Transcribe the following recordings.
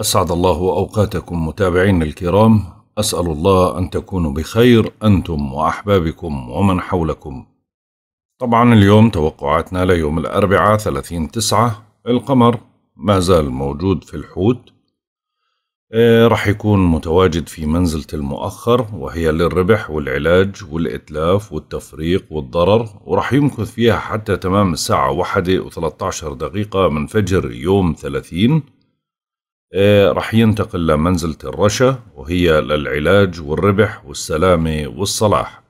أسعد الله أوقاتكم متابعين الكرام أسأل الله أن تكونوا بخير أنتم وأحبابكم ومن حولكم طبعا اليوم توقعاتنا ليوم الأربعاء 30 تسعة القمر ما زال موجود في الحوت آه، رح يكون متواجد في منزلة المؤخر وهي للربح والعلاج والإتلاف والتفريق والضرر ورح يمكث فيها حتى تمام الساعة واحدة و13 دقيقة من فجر يوم 30 آه، راح ينتقل لمنزلة الرشا وهي للعلاج والربح والسلامة والصلاح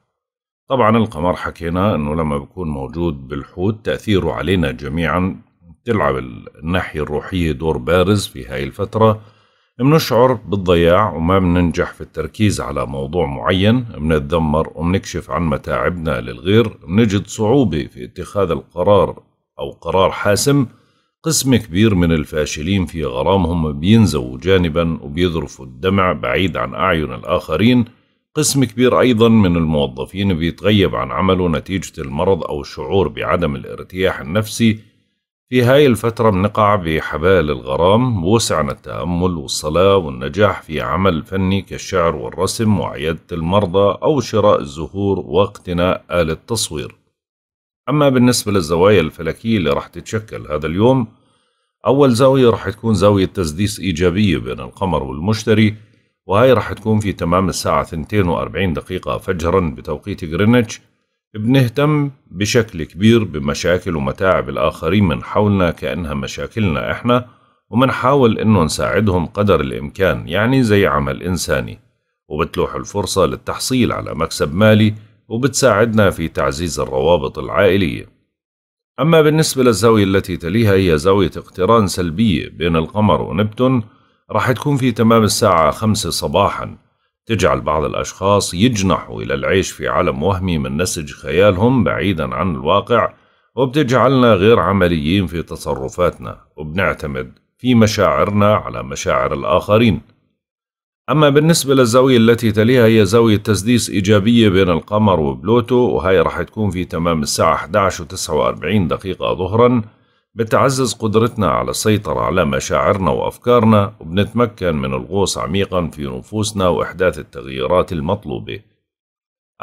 طبعا القمر حكينا انه لما بكون موجود بالحوت تأثيره علينا جميعا تلعب الناحية الروحية دور بارز في هاي الفترة بنشعر بالضياع وما بننجح في التركيز على موضوع معين بنتذمر وبنكشف عن متاعبنا للغير بنجد صعوبة في اتخاذ القرار أو قرار حاسم قسم كبير من الفاشلين في غرامهم بينزووا جانبا وبيذرفوا الدمع بعيد عن أعين الآخرين قسم كبير أيضا من الموظفين بيتغيب عن عمله نتيجة المرض أو الشعور بعدم الارتياح النفسي في هاي الفترة بنقع بحبال الغرام بوسعنا التأمل والصلاة والنجاح في عمل فني كالشعر والرسم وعيادة المرضى أو شراء الزهور واقتناء آلة تصوير أما بالنسبة للزوايا الفلكية اللي راح تتشكل هذا اليوم أول زاوية راح تكون زاوية تسديس إيجابية بين القمر والمشتري وهي راح تكون في تمام الساعة 42 دقيقة فجرا بتوقيت غرينتش بنهتم بشكل كبير بمشاكل ومتاعب الآخرين من حولنا كأنها مشاكلنا إحنا ومنحاول إنه نساعدهم قدر الإمكان يعني زي عمل إنساني وبتلوح الفرصة للتحصيل على مكسب مالي وبتساعدنا في تعزيز الروابط العائلية أما بالنسبة للزاوية التي تليها هي زاوية اقتران سلبية بين القمر ونبتون راح تكون في تمام الساعة خمسة صباحا تجعل بعض الأشخاص يجنحوا إلى العيش في عالم وهمي من نسج خيالهم بعيدا عن الواقع وبتجعلنا غير عمليين في تصرفاتنا وبنعتمد في مشاعرنا على مشاعر الآخرين أما بالنسبة للزاوية التي تليها هي زاوية تسديس إيجابية بين القمر وبلوتو وهي راح تكون في تمام الساعة 11.49 دقيقة ظهرا بتعزز قدرتنا على السيطرة على مشاعرنا وأفكارنا وبنتمكن من الغوص عميقا في نفوسنا وإحداث التغييرات المطلوبة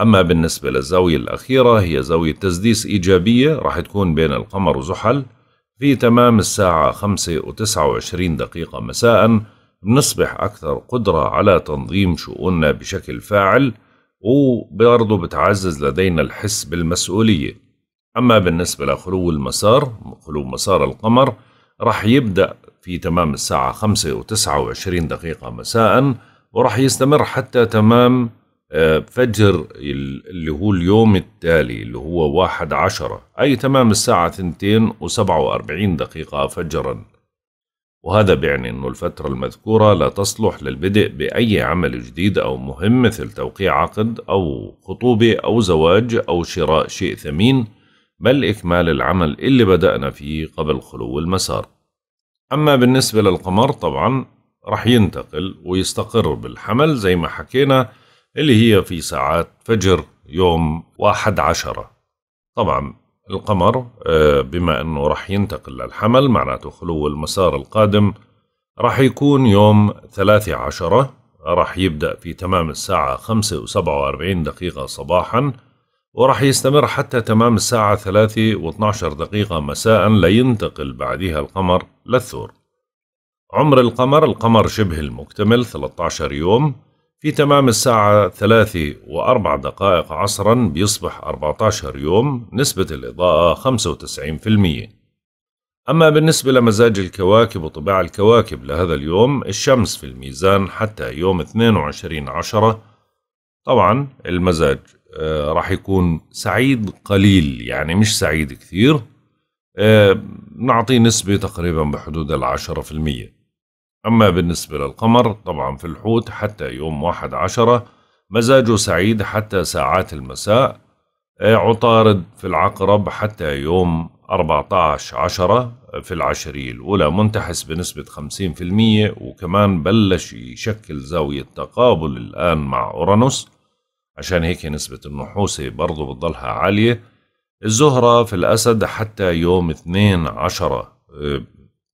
أما بالنسبة للزاوية الأخيرة هي زاوية تسديس إيجابية راح تكون بين القمر وزحل في تمام الساعة 5.29 دقيقة مساءً بنصبح أكثر قدرة على تنظيم شؤوننا بشكل فاعل وبرضه بتعزز لدينا الحس بالمسؤولية أما بالنسبة لخلو المسار خلو مسار القمر رح يبدأ في تمام الساعة 5 و 29 دقيقة مساء ورح يستمر حتى تمام آه، فجر اللي هو اليوم التالي اللي هو واحد عشرة أي تمام الساعة 2 و 47 دقيقة فجراً وهذا بيعني أن الفترة المذكورة لا تصلح للبدء بأي عمل جديد أو مهم مثل توقيع عقد أو خطوبة أو زواج أو شراء شيء ثمين بل إكمال العمل اللي بدأنا فيه قبل خلو المسار أما بالنسبة للقمر طبعا رح ينتقل ويستقر بالحمل زي ما حكينا اللي هي في ساعات فجر يوم واحد عشرة طبعا القمر آه، بما أنه راح ينتقل للحمل معناته خلو المسار القادم راح يكون يوم ثلاثة عشرة راح يبدأ في تمام الساعة خمسة وسبعة واربعين دقيقة صباحا وراح يستمر حتى تمام الساعة ثلاثة واثناشر دقيقة مساء لينتقل بعدها القمر للثور عمر القمر القمر شبه المكتمل 13 يوم في تمام الساعة ثلاثة وأربع دقائق عصرا بيصبح 14 يوم نسبة الإضاءة 95% أما بالنسبة لمزاج الكواكب وطباع الكواكب لهذا اليوم الشمس في الميزان حتى يوم 22 عشرة طبعا المزاج آه، راح يكون سعيد قليل يعني مش سعيد كثير آه، نعطيه نسبة تقريبا بحدود العشرة في المية أما بالنسبة للقمر طبعا في الحوت حتى يوم واحد عشرة مزاجه سعيد حتى ساعات المساء آه، عطارد في العقرب حتى يوم 14 عشرة آه، في العشرية الأولى منتحس بنسبة 50% وكمان بلش يشكل زاوية تقابل الآن مع أورانوس عشان هيك نسبة النحوسة برضو بتضلها عالية الزهرة في الأسد حتى يوم اثنين عشرة آه،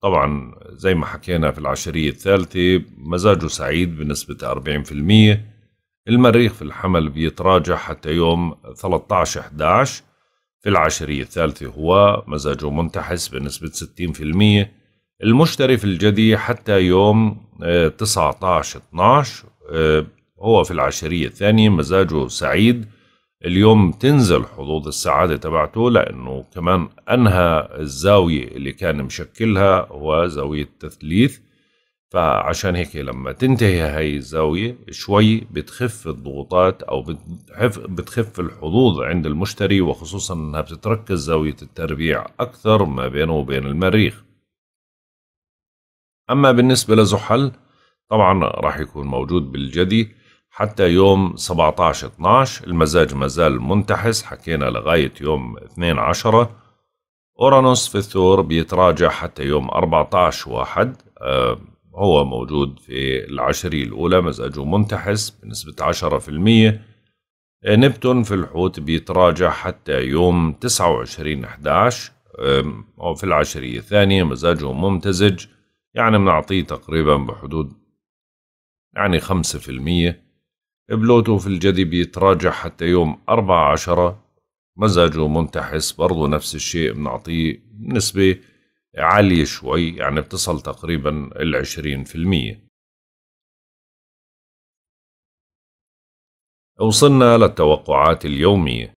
طبعا زي ما حكينا في العشرية الثالثة مزاجه سعيد بنسبة 40% المريخ في الحمل بيتراجع حتى يوم 13/11 في العشرية الثالثة هو مزاجه منتحس بنسبة 60% المشتري في الجدي حتى يوم 19/12 آه، آه، هو في العشرية الثانية مزاجه سعيد اليوم تنزل حظوظ السعادة تبعته لأنه كمان أنهى الزاوية اللي كان مشكلها هو زاوية تثليث فعشان هيك لما تنتهي هاي الزاوية شوي بتخف الضغوطات أو بتخف الحظوظ عند المشتري وخصوصا أنها بتتركز زاوية التربيع أكثر ما بينه وبين المريخ أما بالنسبة لزحل طبعا راح يكون موجود بالجدي حتى يوم 17 12 المزاج مازال منتحس حكينا لغاية يوم 12 أورانوس في الثور بيتراجع حتى يوم 14 واحد آه، هو موجود في العشرية الأولى مزاجه منتحس بنسبة 10% آه، نبتون في الحوت بيتراجع حتى يوم 29 11 آه، أو في العشرية الثانية مزاجه ممتزج يعني بنعطيه تقريبا بحدود يعني خمسة بلوتو في الجدي بيتراجع حتى يوم أربعة عشرة مزاجه منتحس برضو نفس الشيء بنعطيه نسبة عالية شوي يعني بتصل تقريبا العشرين في المية وصلنا للتوقعات اليومية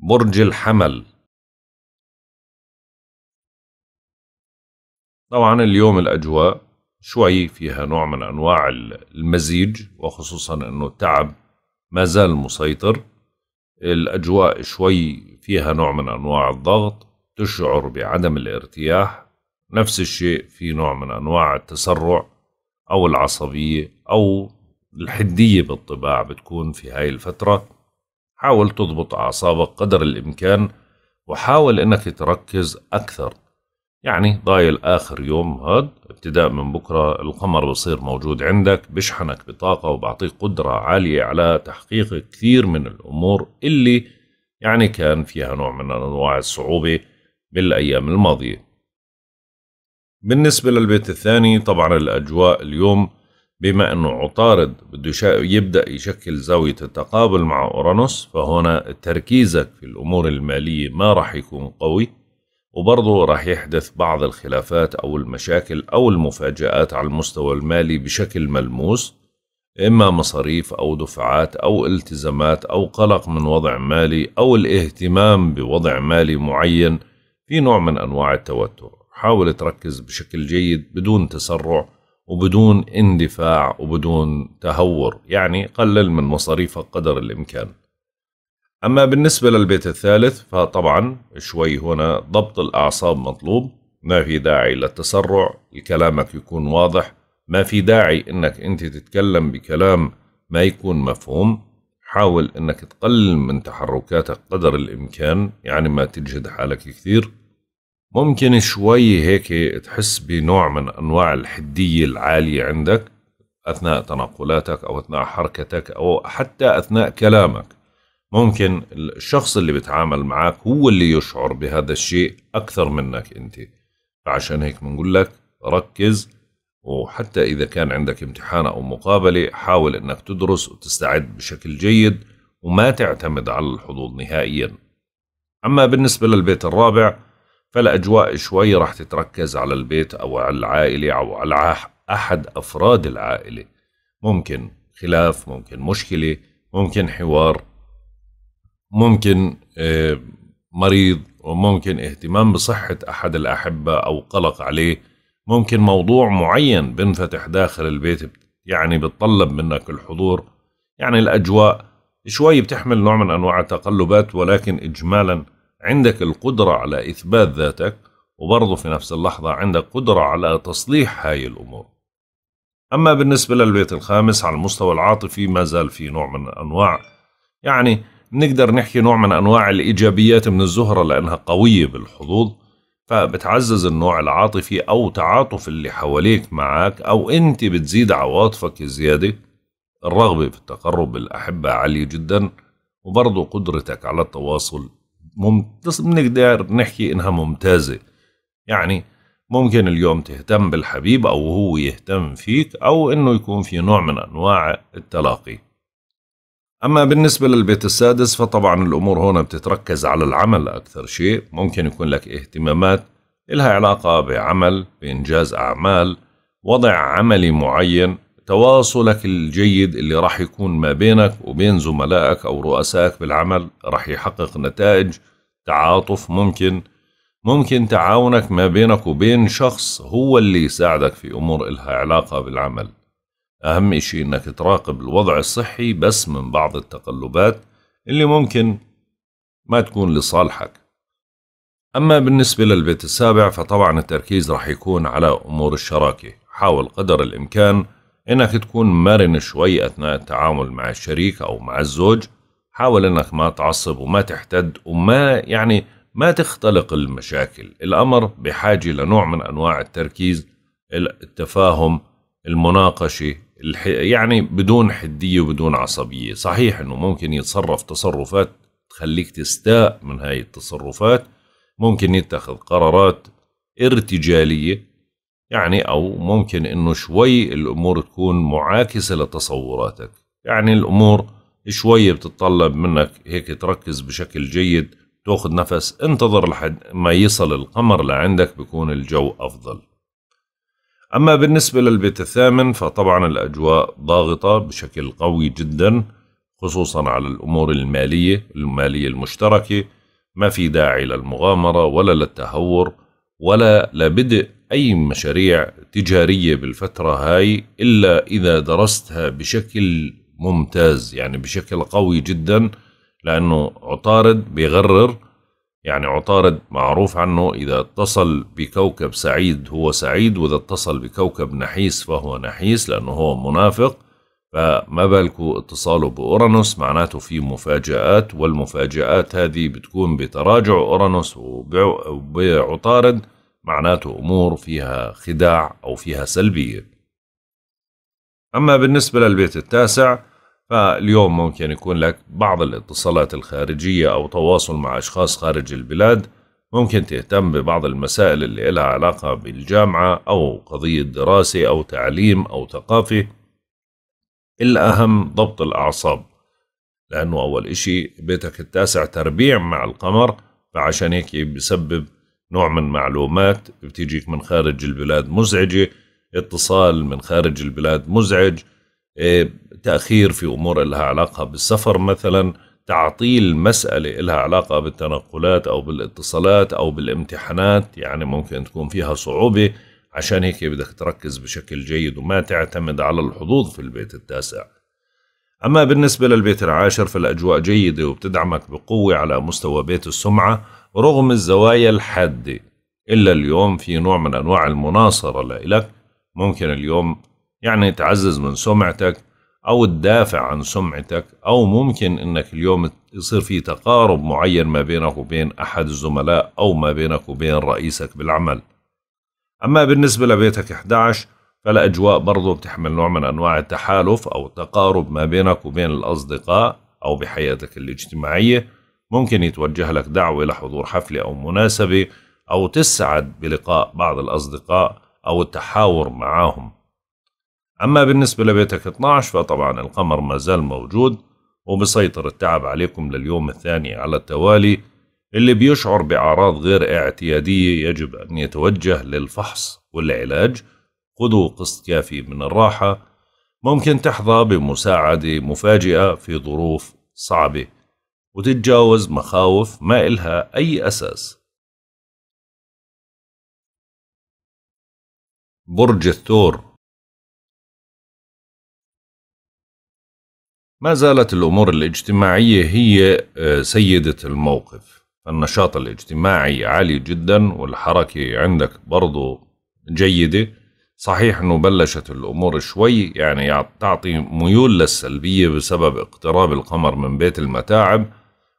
برج الحمل طبعا اليوم الأجواء شوي فيها نوع من أنواع المزيج وخصوصا أنه التعب ما زال مسيطر الأجواء شوي فيها نوع من أنواع الضغط تشعر بعدم الارتياح نفس الشيء في نوع من أنواع التسرع أو العصبية أو الحدية بالطباع بتكون في هاي الفترة حاول تضبط أعصابك قدر الإمكان وحاول أنك تركز أكثر يعني ضايل آخر يوم هاد ابتداء من بكرة القمر بصير موجود عندك بشحنك بطاقة وبعطيك قدرة عالية على تحقيق كثير من الأمور اللي يعني كان فيها نوع من أنواع الصعوبة بالأيام الماضية بالنسبة للبيت الثاني طبعا الأجواء اليوم بما أنه عطارد بده يبدأ يشكل زاوية التقابل مع أورانوس فهنا تركيزك في الأمور المالية ما راح يكون قوي وبرضه راح يحدث بعض الخلافات أو المشاكل أو المفاجآت على المستوى المالي بشكل ملموس إما مصاريف أو دفعات أو التزامات أو قلق من وضع مالي أو الاهتمام بوضع مالي معين في نوع من أنواع التوتر حاول تركز بشكل جيد بدون تسرع وبدون اندفاع وبدون تهور يعني قلل من مصاريفك قدر الإمكان أما بالنسبة للبيت الثالث فطبعا شوي هنا ضبط الأعصاب مطلوب ما في داعي للتسرع كلامك يكون واضح ما في داعي أنك أنت تتكلم بكلام ما يكون مفهوم حاول أنك تقلل من تحركاتك قدر الإمكان يعني ما تجهد حالك كثير ممكن شوي هيك تحس بنوع من أنواع الحدية العالية عندك أثناء تنقلاتك أو أثناء حركتك أو حتى أثناء كلامك ممكن الشخص اللي بتعامل معك هو اللي يشعر بهذا الشيء أكثر منك أنت فعشان هيك بنقول لك ركز وحتى إذا كان عندك امتحان أو مقابلة حاول أنك تدرس وتستعد بشكل جيد وما تعتمد على الحظوظ نهائيا أما بالنسبة للبيت الرابع فالأجواء شوي راح تتركز على البيت أو على العائلة أو على أحد أفراد العائلة ممكن خلاف ممكن مشكلة ممكن حوار ممكن آه، مريض وممكن اهتمام بصحة أحد الأحبة أو قلق عليه ممكن موضوع معين بنفتح داخل البيت يعني بتطلب منك الحضور يعني الأجواء شوي بتحمل نوع من أنواع التقلبات ولكن إجمالا عندك القدرة على إثبات ذاتك وبرضه في نفس اللحظة عندك قدرة على تصليح هاي الأمور أما بالنسبة للبيت الخامس على المستوى العاطفي ما زال في نوع من أنواع يعني بنقدر نحكي نوع من أنواع الإيجابيات من الزهرة لأنها قوية بالحظوظ فبتعزز النوع العاطفي أو تعاطف اللي حواليك معك أو أنت بتزيد عواطفك زيادة الرغبة في التقرب بالأحبة عالية جدا وبرضه قدرتك على التواصل ممتاز بنقدر نحكي إنها ممتازة يعني ممكن اليوم تهتم بالحبيب أو هو يهتم فيك أو إنه يكون في نوع من أنواع التلاقي أما بالنسبة للبيت السادس فطبعا الأمور هنا بتتركز على العمل أكثر شيء ممكن يكون لك اهتمامات إلها علاقة بعمل بإنجاز أعمال وضع عملي معين تواصلك الجيد اللي راح يكون ما بينك وبين زملائك أو رؤسائك بالعمل راح يحقق نتائج تعاطف ممكن ممكن تعاونك ما بينك وبين شخص هو اللي يساعدك في أمور إلها علاقة بالعمل أهم إشي إنك تراقب الوضع الصحي بس من بعض التقلبات اللي ممكن ما تكون لصالحك أما بالنسبة للبيت السابع فطبعا التركيز راح يكون على أمور الشراكة حاول قدر الإمكان إنك تكون مرن شوي أثناء التعامل مع الشريك أو مع الزوج حاول إنك ما تعصب وما تحتد وما يعني ما تختلق المشاكل الأمر بحاجة لنوع من أنواع التركيز التفاهم المناقشة يعني بدون حديه وبدون عصبيه صحيح انه ممكن يتصرف تصرفات تخليك تستاء من هاي التصرفات ممكن يتخذ قرارات ارتجاليه يعني او ممكن انه شوي الامور تكون معاكسه لتصوراتك يعني الامور شوي بتتطلب منك هيك تركز بشكل جيد تاخذ نفس انتظر لحد ما يصل القمر لعندك بكون الجو افضل أما بالنسبة للبيت الثامن فطبعا الأجواء ضاغطة بشكل قوي جدا خصوصا على الأمور المالية المالية المشتركة ما في داعي للمغامرة ولا للتهور ولا لبدء أي مشاريع تجارية بالفترة هاي إلا إذا درستها بشكل ممتاز يعني بشكل قوي جدا لأنه عطارد بيغرر يعني عطارد معروف عنه إذا اتصل بكوكب سعيد هو سعيد وإذا اتصل بكوكب نحيس فهو نحيس لأنه هو منافق فما بالكو اتصاله بأورانوس معناته في مفاجآت والمفاجآت هذه بتكون بتراجع أورانوس وبعطارد معناته أمور فيها خداع أو فيها سلبية أما بالنسبة للبيت التاسع فاليوم ممكن يكون لك بعض الاتصالات الخارجية أو تواصل مع أشخاص خارج البلاد ممكن تهتم ببعض المسائل اللي لها علاقة بالجامعة أو قضية دراسة أو تعليم أو ثقافة الأهم ضبط الأعصاب لأنه أول إشي بيتك التاسع تربيع مع القمر فعشان هيك بسبب نوع من معلومات بتيجيك من خارج البلاد مزعجة اتصال من خارج البلاد مزعج إيه، تأخير في أمور لها علاقة بالسفر مثلا تعطيل مسألة لها علاقة بالتنقلات أو بالاتصالات أو بالامتحانات يعني ممكن تكون فيها صعوبة عشان هيك بدك تركز بشكل جيد وما تعتمد على الحظوظ في البيت التاسع أما بالنسبة للبيت العاشر فالأجواء جيدة وبتدعمك بقوة على مستوى بيت السمعة رغم الزوايا الحادة إلا اليوم في نوع من أنواع المناصرة لإلك ممكن اليوم يعني تعزز من سمعتك او تدافع عن سمعتك او ممكن انك اليوم يصير في تقارب معين ما بينك وبين احد الزملاء او ما بينك وبين رئيسك بالعمل اما بالنسبه لبيتك 11 فالاجواء برضو بتحمل نوع من انواع التحالف او التقارب ما بينك وبين الاصدقاء او بحياتك الاجتماعيه ممكن يتوجه لك دعوه لحضور حفله او مناسبه او تسعد بلقاء بعض الاصدقاء او التحاور معهم أما بالنسبة لبيتك 12 فطبعا القمر ما زال موجود وبسيطر التعب عليكم لليوم الثاني على التوالي اللي بيشعر بأعراض غير اعتيادية يجب أن يتوجه للفحص والعلاج خذوا قسط كافي من الراحة ممكن تحظى بمساعدة مفاجئة في ظروف صعبة وتتجاوز مخاوف ما إلها أي أساس برج الثور ما زالت الأمور الاجتماعية هي آه، سيدة الموقف النشاط الاجتماعي عالي جدا والحركة عندك برضو جيدة صحيح أنه بلشت الأمور شوي يعني تعطي ميول للسلبية بسبب اقتراب القمر من بيت المتاعب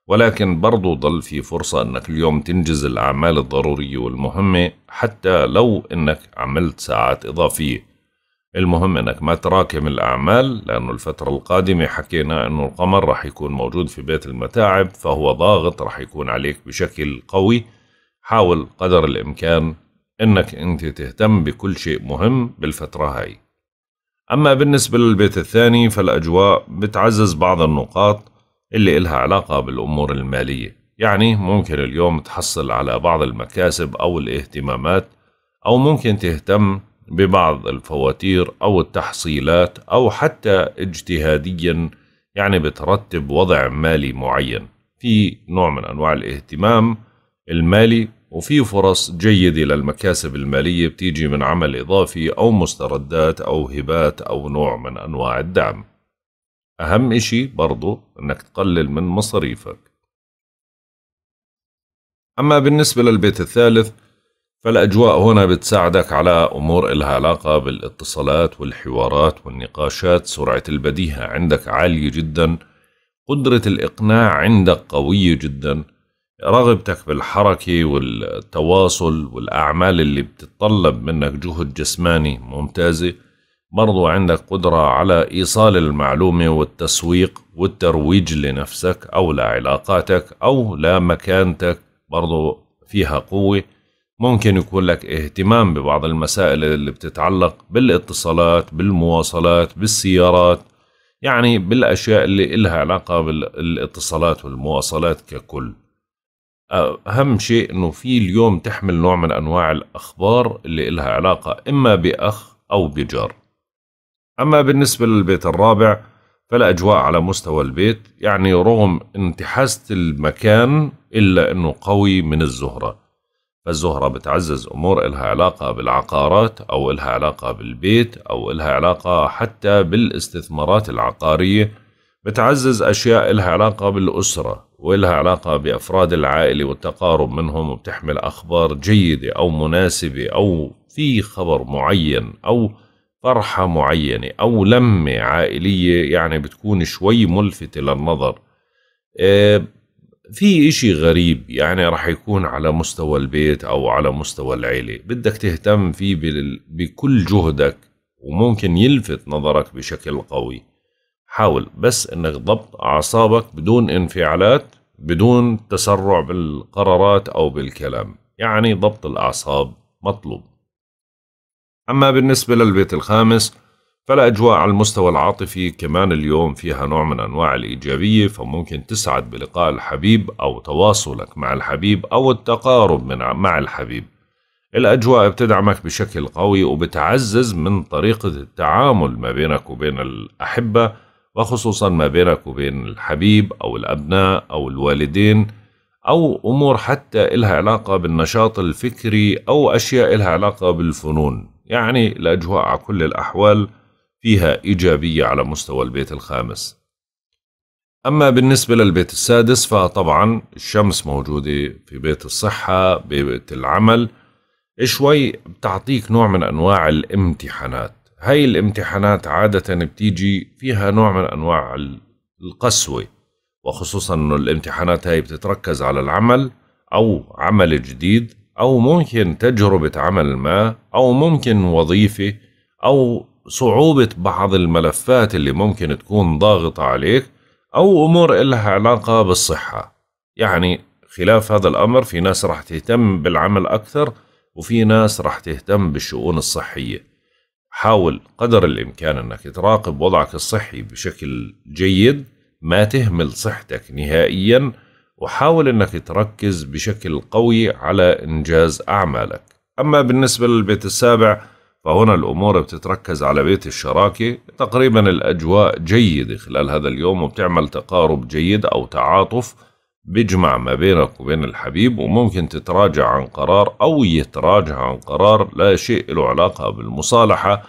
ولكن برضو ضل في فرصة أنك اليوم تنجز الأعمال الضرورية والمهمة حتى لو أنك عملت ساعات إضافية المهم انك ما تراكم الاعمال لانه الفترة القادمة حكينا انه القمر راح يكون موجود في بيت المتاعب فهو ضاغط راح يكون عليك بشكل قوي حاول قدر الامكان انك انت تهتم بكل شيء مهم بالفترة هاي اما بالنسبة للبيت الثاني فالاجواء بتعزز بعض النقاط اللي إلها علاقة بالامور المالية يعني ممكن اليوم تحصل على بعض المكاسب او الاهتمامات او ممكن تهتم ببعض الفواتير أو التحصيلات أو حتى اجتهاديا يعني بترتب وضع مالي معين في نوع من أنواع الاهتمام المالي وفي فرص جيدة للمكاسب المالية بتيجي من عمل إضافي أو مستردات أو هبات أو نوع من أنواع الدعم أهم إشي برضو أنك تقلل من مصاريفك أما بالنسبة للبيت الثالث فالأجواء هنا بتساعدك على أمور إلها علاقة بالاتصالات والحوارات والنقاشات سرعة البديهة عندك عالية جدا قدرة الإقناع عندك قوية جدا رغبتك بالحركة والتواصل والأعمال اللي بتتطلب منك جهد جسماني ممتازة برضو عندك قدرة على إيصال المعلومة والتسويق والترويج لنفسك أو لعلاقاتك أو لمكانتك برضو فيها قوة ممكن يكون لك اهتمام ببعض المسائل اللي بتتعلق بالاتصالات بالمواصلات بالسيارات يعني بالأشياء اللي إلها علاقة بالاتصالات والمواصلات ككل أهم شيء أنه في اليوم تحمل نوع من أنواع الأخبار اللي إلها علاقة إما بأخ أو بجار أما بالنسبة للبيت الرابع فالأجواء على مستوى البيت يعني رغم انتحاسة المكان إلا أنه قوي من الزهرة فالزهرة بتعزز أمور إلها علاقة بالعقارات أو إلها علاقة بالبيت أو إلها علاقة حتى بالاستثمارات العقارية بتعزز أشياء إلها علاقة بالأسرة وإلها علاقة بأفراد العائلة والتقارب منهم وبتحمل أخبار جيدة أو مناسبة أو في خبر معين أو فرحة معينة أو لمة عائلية يعني بتكون شوي ملفتة للنظر آه، في إشي غريب يعني رح يكون على مستوى البيت أو على مستوى العيلة بدك تهتم فيه بكل جهدك وممكن يلفت نظرك بشكل قوي حاول بس انك ضبط اعصابك بدون انفعالات بدون تسرع بالقرارات او بالكلام يعني ضبط الاعصاب مطلوب اما بالنسبه للبيت الخامس فالأجواء على المستوى العاطفي كمان اليوم فيها نوع من أنواع الإيجابية فممكن تسعد بلقاء الحبيب أو تواصلك مع الحبيب أو التقارب من مع الحبيب الأجواء بتدعمك بشكل قوي وبتعزز من طريقة التعامل ما بينك وبين الأحبة وخصوصا ما بينك وبين الحبيب أو الأبناء أو الوالدين أو أمور حتى إلها علاقة بالنشاط الفكري أو أشياء إلها علاقة بالفنون يعني الأجواء على كل الأحوال فيها إيجابية على مستوى البيت الخامس أما بالنسبة للبيت السادس فطبعا الشمس موجودة في بيت الصحة بيت العمل شوي بتعطيك نوع من أنواع الامتحانات هاي الامتحانات عادة بتيجي فيها نوع من أنواع القسوة وخصوصا أنه الامتحانات هاي بتتركز على العمل أو عمل جديد أو ممكن تجربة عمل ما أو ممكن وظيفة أو صعوبة بعض الملفات اللي ممكن تكون ضاغطة عليك أو أمور إلها علاقة بالصحة يعني خلاف هذا الأمر في ناس راح تهتم بالعمل أكثر وفي ناس راح تهتم بالشؤون الصحية حاول قدر الإمكان أنك تراقب وضعك الصحي بشكل جيد ما تهمل صحتك نهائيا وحاول أنك تركز بشكل قوي على إنجاز أعمالك أما بالنسبة للبيت السابع فهنا الأمور بتتركز على بيت الشراكة تقريبا الأجواء جيدة خلال هذا اليوم وبتعمل تقارب جيد أو تعاطف بيجمع ما بينك وبين الحبيب وممكن تتراجع عن قرار أو يتراجع عن قرار لا شيء له علاقة بالمصالحة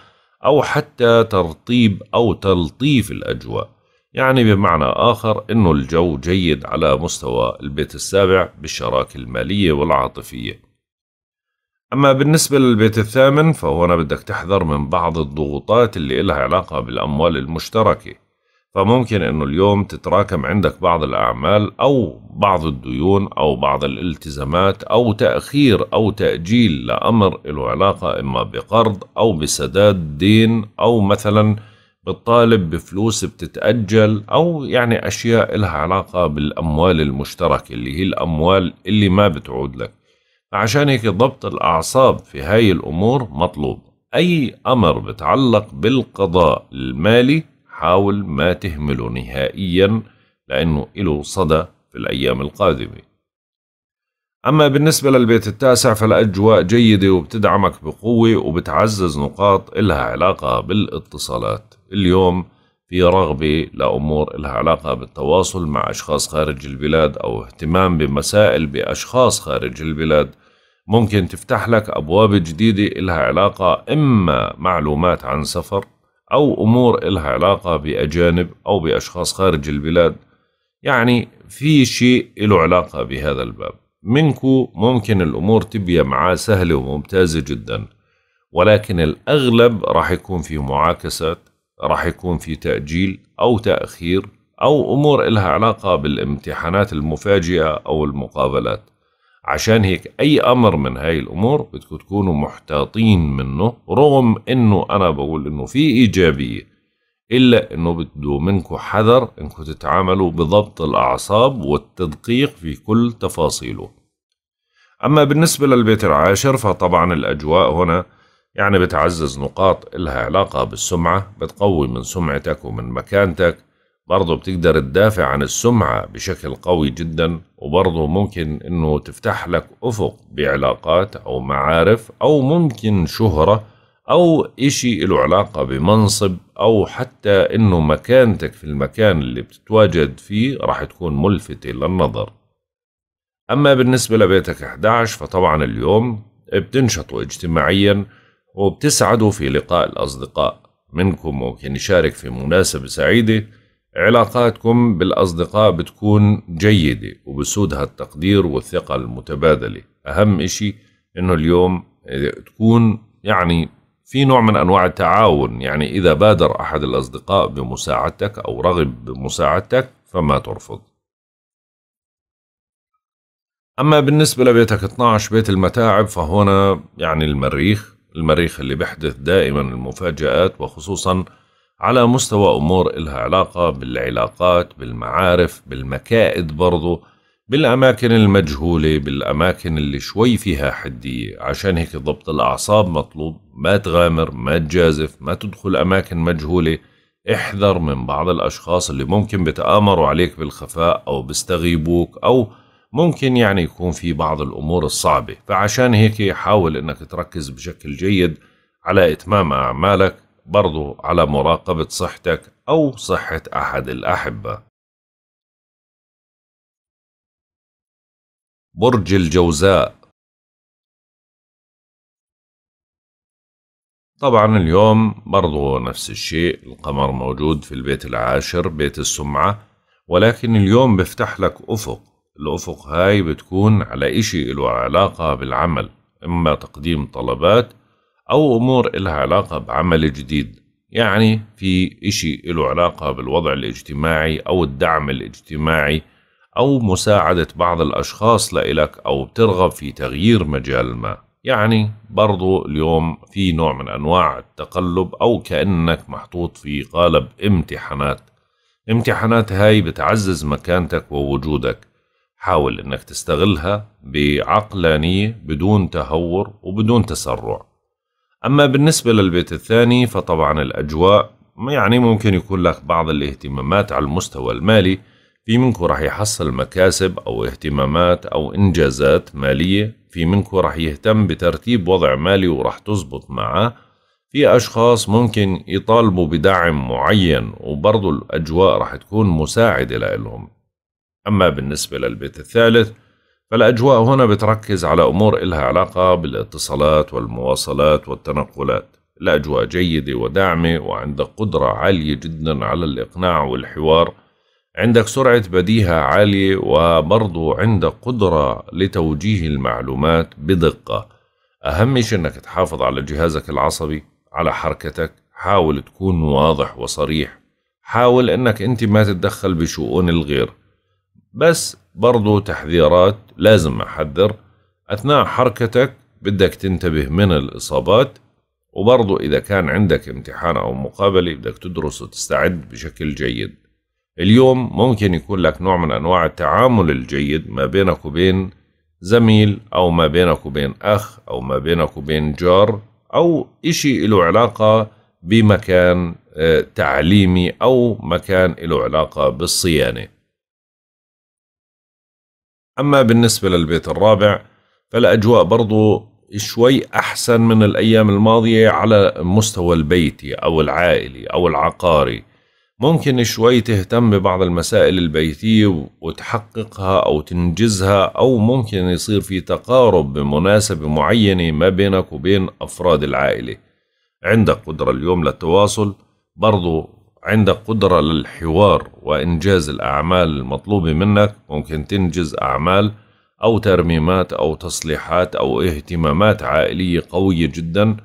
أو حتى ترطيب أو تلطيف الأجواء يعني بمعنى آخر أنه الجو جيد على مستوى البيت السابع بالشراكة المالية والعاطفية أما بالنسبة للبيت الثامن فهنا بدك تحذر من بعض الضغوطات اللي إلها علاقة بالأموال المشتركة فممكن إنه اليوم تتراكم عندك بعض الأعمال أو بعض الديون أو بعض الالتزامات أو تأخير أو تأجيل لأمر له علاقة إما بقرض أو بسداد دين أو مثلا بتطالب بفلوس بتتأجل أو يعني أشياء إلها علاقة بالأموال المشتركة اللي هي الأموال اللي ما بتعود لك عشان هيك ضبط الأعصاب في هاي الأمور مطلوب أي أمر بتعلق بالقضاء المالي حاول ما تهمله نهائيا لأنه له صدى في الأيام القادمة أما بالنسبة للبيت التاسع فالأجواء جيدة وبتدعمك بقوة وبتعزز نقاط إلها علاقة بالاتصالات اليوم في رغبة لأمور إلها علاقة بالتواصل مع أشخاص خارج البلاد أو اهتمام بمسائل بأشخاص خارج البلاد ممكن تفتح لك أبواب جديدة إلها علاقة إما معلومات عن سفر أو أمور إلها علاقة بأجانب أو بأشخاص خارج البلاد يعني في شيء له علاقة بهذا الباب منكو ممكن الأمور تبيا معاه سهلة وممتازة جدا ولكن الأغلب راح يكون في معاكسات راح يكون في تأجيل أو تأخير أو أمور إلها علاقة بالامتحانات المفاجئة أو المقابلات عشان هيك أي أمر من هاي الأمور بدكم تكونوا محتاطين منه رغم إنه أنا بقول إنه في إيجابية إلا إنه بدو منكم حذر إنكم تتعاملوا بضبط الأعصاب والتدقيق في كل تفاصيله أما بالنسبة للبيت العاشر فطبعا الأجواء هنا يعني بتعزز نقاط إلها علاقة بالسمعة بتقوي من سمعتك ومن مكانتك برضه بتقدر تدافع عن السمعة بشكل قوي جدا وبرضه ممكن انه تفتح لك افق بعلاقات او معارف او ممكن شهرة او اشي له علاقة بمنصب او حتى انه مكانتك في المكان اللي بتتواجد فيه راح تكون ملفتة للنظر اما بالنسبة لبيتك 11 فطبعا اليوم بتنشطوا اجتماعيا وبتسعدوا في لقاء الاصدقاء منكم ممكن يشارك في مناسبة سعيدة علاقاتكم بالأصدقاء بتكون جيدة وبسودها التقدير والثقة المتبادلة أهم إشي إنه اليوم تكون يعني في نوع من أنواع التعاون يعني إذا بادر أحد الأصدقاء بمساعدتك أو رغب بمساعدتك فما ترفض أما بالنسبة لبيتك 12 بيت المتاعب فهنا يعني المريخ المريخ اللي بيحدث دائما المفاجآت وخصوصا على مستوى أمور إلها علاقة بالعلاقات بالمعارف بالمكائد برضو بالأماكن المجهولة بالأماكن اللي شوي فيها حدية عشان هيك ضبط الأعصاب مطلوب ما تغامر ما تجازف ما تدخل أماكن مجهولة احذر من بعض الأشخاص اللي ممكن بتآمروا عليك بالخفاء أو بيستغيبوك أو ممكن يعني يكون في بعض الأمور الصعبة فعشان هيك حاول أنك تركز بشكل جيد على إتمام أعمالك برضو على مراقبة صحتك أو صحة أحد الأحبة برج الجوزاء طبعا اليوم برضو نفس الشيء القمر موجود في البيت العاشر بيت السمعة ولكن اليوم بيفتح لك أفق الأفق هاي بتكون على إشي له علاقة بالعمل إما تقديم طلبات أو أمور إلها علاقة بعمل جديد يعني في إشي له علاقة بالوضع الاجتماعي أو الدعم الاجتماعي أو مساعدة بعض الأشخاص لإلك أو بترغب في تغيير مجال ما يعني برضو اليوم في نوع من أنواع التقلب أو كأنك محطوط في قالب امتحانات امتحانات هاي بتعزز مكانتك ووجودك حاول انك تستغلها بعقلانية بدون تهور وبدون تسرع أما بالنسبة للبيت الثاني فطبعا الأجواء يعني ممكن يكون لك بعض الاهتمامات على المستوى المالي في منكم راح يحصل مكاسب أو اهتمامات أو إنجازات مالية في منكم راح يهتم بترتيب وضع مالي وراح تزبط معه في أشخاص ممكن يطالبوا بدعم معين وبرضو الأجواء راح تكون مساعدة لهم أما بالنسبة للبيت الثالث فالأجواء هنا بتركز على أمور إلها علاقة بالاتصالات والمواصلات والتنقلات الأجواء جيدة وداعمة وعندك قدرة عالية جدا على الإقناع والحوار عندك سرعة بديهة عالية وبرضو عندك قدرة لتوجيه المعلومات بدقة أهم شيء أنك تحافظ على جهازك العصبي على حركتك حاول تكون واضح وصريح حاول أنك أنت ما تتدخل بشؤون الغير بس برضو تحذيرات لازم أحذر أثناء حركتك بدك تنتبه من الإصابات وبرضو إذا كان عندك امتحان أو مقابلة بدك تدرس وتستعد بشكل جيد اليوم ممكن يكون لك نوع من أنواع التعامل الجيد ما بينك وبين زميل أو ما بينك وبين أخ أو ما بينك وبين جار أو إشي له علاقة بمكان آه، تعليمي أو مكان له علاقة بالصيانة أما بالنسبة للبيت الرابع فالأجواء برضو شوي أحسن من الأيام الماضية على مستوى البيتي أو العائلي أو العقاري ممكن شوي تهتم ببعض المسائل البيتية وتحققها أو تنجزها أو ممكن يصير في تقارب بمناسبة معينة ما بينك وبين أفراد العائلة عندك قدرة اليوم للتواصل برضو عندك قدرة للحوار وإنجاز الأعمال المطلوبة منك ممكن تنجز أعمال أو ترميمات أو تصليحات أو اهتمامات عائلية قوية جدا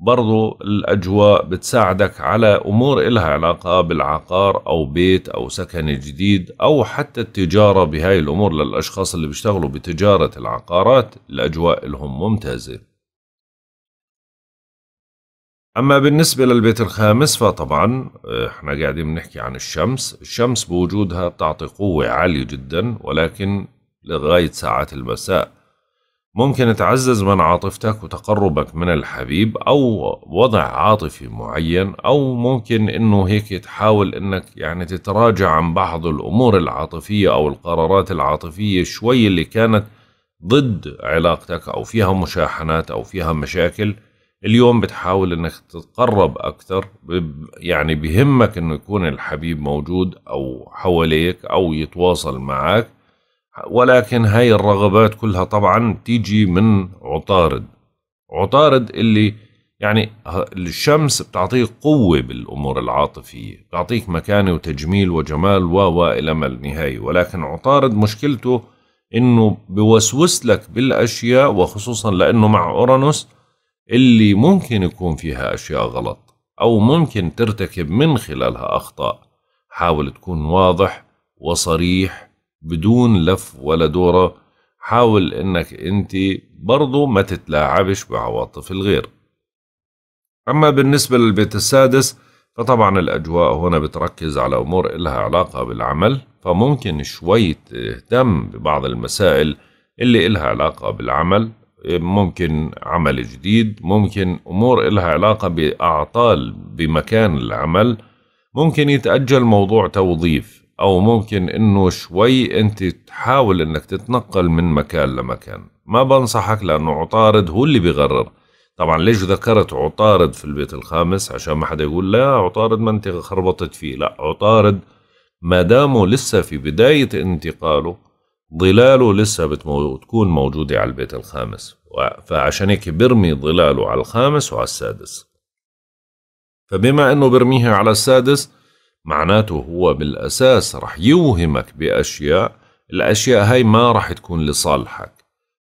برضو الأجواء بتساعدك على أمور إلها علاقة بالعقار أو بيت أو سكن جديد أو حتى التجارة بهاي الأمور للأشخاص اللي بيشتغلوا بتجارة العقارات الأجواء لهم ممتازة أما بالنسبة للبيت الخامس فطبعا آه، احنا قاعدين بنحكي عن الشمس الشمس بوجودها بتعطي قوة عالية جدا ولكن لغاية ساعات المساء ممكن تعزز من عاطفتك وتقربك من الحبيب أو وضع عاطفي معين أو ممكن إنه هيك تحاول إنك يعني تتراجع عن بعض الأمور العاطفية أو القرارات العاطفية شوي اللي كانت ضد علاقتك أو فيها مشاحنات أو فيها مشاكل اليوم بتحاول انك تتقرب اكثر يعني بهمك انه يكون الحبيب موجود او حواليك او يتواصل معك ولكن هاي الرغبات كلها طبعا تيجي من عطارد عطارد اللي يعني الشمس بتعطيك قوة بالأمور العاطفية بتعطيك مكانة وتجميل وجمال و إلى ما النهاية ولكن عطارد مشكلته إنه بوسوس لك بالأشياء وخصوصا لأنه مع أورانوس اللي ممكن يكون فيها أشياء غلط أو ممكن ترتكب من خلالها أخطاء حاول تكون واضح وصريح بدون لف ولا دورة حاول إنك أنت برضو ما تتلاعبش بعواطف الغير أما بالنسبة للبيت السادس فطبعا الأجواء هنا بتركز على أمور إلها علاقة بالعمل فممكن شوي تهتم ببعض المسائل اللي إلها علاقة بالعمل ممكن عمل جديد ممكن أمور إلها علاقة بأعطال بمكان العمل ممكن يتأجل موضوع توظيف أو ممكن إنه شوي أنت تحاول إنك تتنقل من مكان لمكان ما بنصحك لأنه عطارد هو اللي بيغرر طبعا ليش ذكرت عطارد في البيت الخامس عشان ما حدا يقول لا عطارد ما انت خربطت فيه لا عطارد ما دامه لسه في بداية انتقاله ظلاله لسه بتكون موجودة على البيت الخامس فعشان هيك برمي ظلاله على الخامس وعلى السادس فبما انه برميها على السادس معناته هو بالاساس رح يوهمك باشياء الاشياء هاي ما رح تكون لصالحك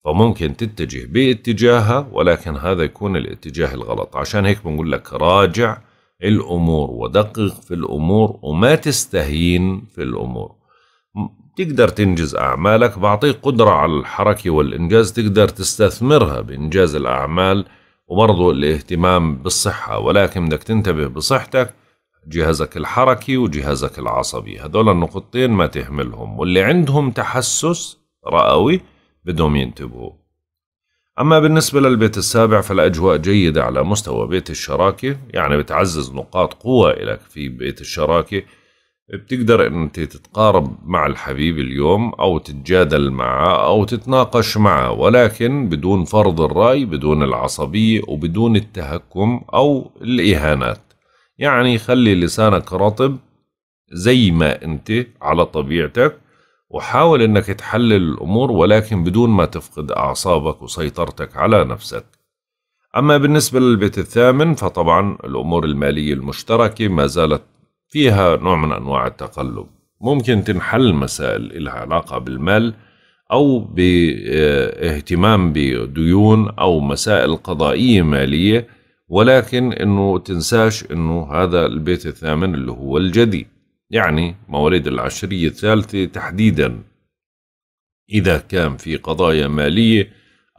فممكن تتجه باتجاهها ولكن هذا يكون الاتجاه الغلط عشان هيك بنقول لك راجع الامور ودقق في الامور وما تستهين في الامور تقدر تنجز أعمالك بعطيك قدرة على الحركة والإنجاز تقدر تستثمرها بإنجاز الأعمال وبرضه الاهتمام بالصحة ولكن بدك تنتبه بصحتك جهازك الحركي وجهازك العصبي هذول النقطتين ما تهملهم واللي عندهم تحسس رئوي بدهم ينتبهوا أما بالنسبة للبيت السابع فالأجواء جيدة على مستوى بيت الشراكة يعني بتعزز نقاط قوة إلك في بيت الشراكة بتقدر انت تتقارب مع الحبيب اليوم او تتجادل معه او تتناقش معه ولكن بدون فرض الرأي بدون العصبية وبدون التهكم او الاهانات يعني خلي لسانك رطب زي ما انت على طبيعتك وحاول انك تحلل الامور ولكن بدون ما تفقد اعصابك وسيطرتك على نفسك اما بالنسبة للبيت الثامن فطبعا الامور المالية المشتركة ما زالت فيها نوع من أنواع التقلب ممكن تنحل مسائل لها علاقة بالمال أو باهتمام بديون أو مسائل قضائية مالية ولكن أنه تنساش أنه هذا البيت الثامن اللي هو الجدي يعني مواليد العشرية الثالثة تحديدا إذا كان في قضايا مالية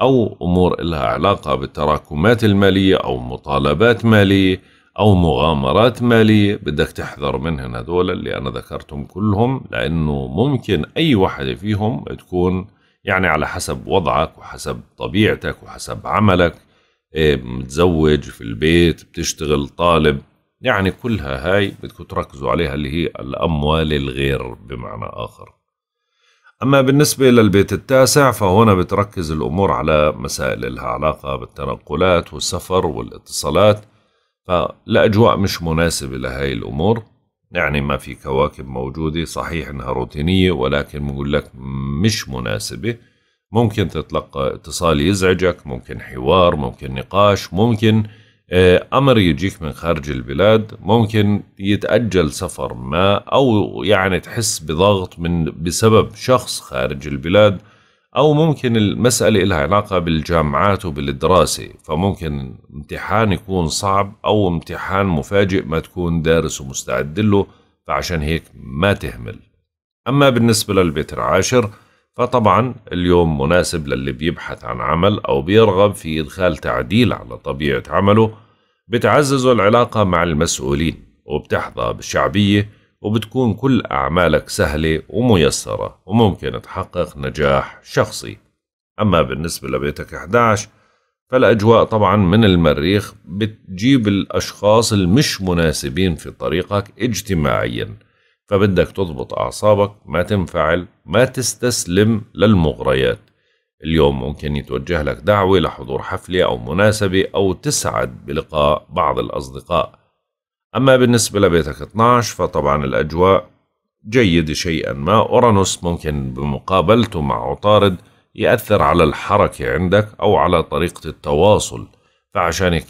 أو أمور لها علاقة بالتراكمات المالية أو مطالبات مالية او مغامرات ماليه بدك تحذر منهن هذول اللي انا ذكرتهم كلهم لانه ممكن اي واحده فيهم تكون يعني على حسب وضعك وحسب طبيعتك وحسب عملك إيه، متزوج في البيت بتشتغل طالب يعني كلها هاي بدكم تركزوا عليها اللي هي الأموال الغير بمعنى آخر أما بالنسبة للبيت التاسع فهنا بتركز الأمور على مسائل لها علاقة بالتنقلات والسفر والاتصالات فالأجواء مش مناسبة لهي الأمور يعني ما في كواكب موجودة صحيح إنها روتينية ولكن بقول لك مش مناسبة ممكن تتلقى اتصال يزعجك ممكن حوار ممكن نقاش ممكن آه، أمر يجيك من خارج البلاد ممكن يتأجل سفر ما أو يعني تحس بضغط من بسبب شخص خارج البلاد أو ممكن المسألة لها علاقة بالجامعات وبالدراسة فممكن امتحان يكون صعب أو امتحان مفاجئ ما تكون دارس ومستعد له فعشان هيك ما تهمل أما بالنسبة للبيت العاشر فطبعا اليوم مناسب للي بيبحث عن عمل أو بيرغب في إدخال تعديل على طبيعة عمله بتعززه العلاقة مع المسؤولين وبتحظى بالشعبية وبتكون كل أعمالك سهلة وميسرة وممكن تحقق نجاح شخصي أما بالنسبة لبيتك 11 فالأجواء طبعا من المريخ بتجيب الأشخاص المش مناسبين في طريقك اجتماعيا فبدك تضبط أعصابك ما تنفعل ما تستسلم للمغريات اليوم ممكن يتوجه لك دعوة لحضور حفلة أو مناسبة أو تسعد بلقاء بعض الأصدقاء أما بالنسبة لبيتك 12 فطبعا الأجواء جيدة شيئا ما أورانوس ممكن بمقابلته مع عطارد يأثر على الحركة عندك أو على طريقة التواصل فعشان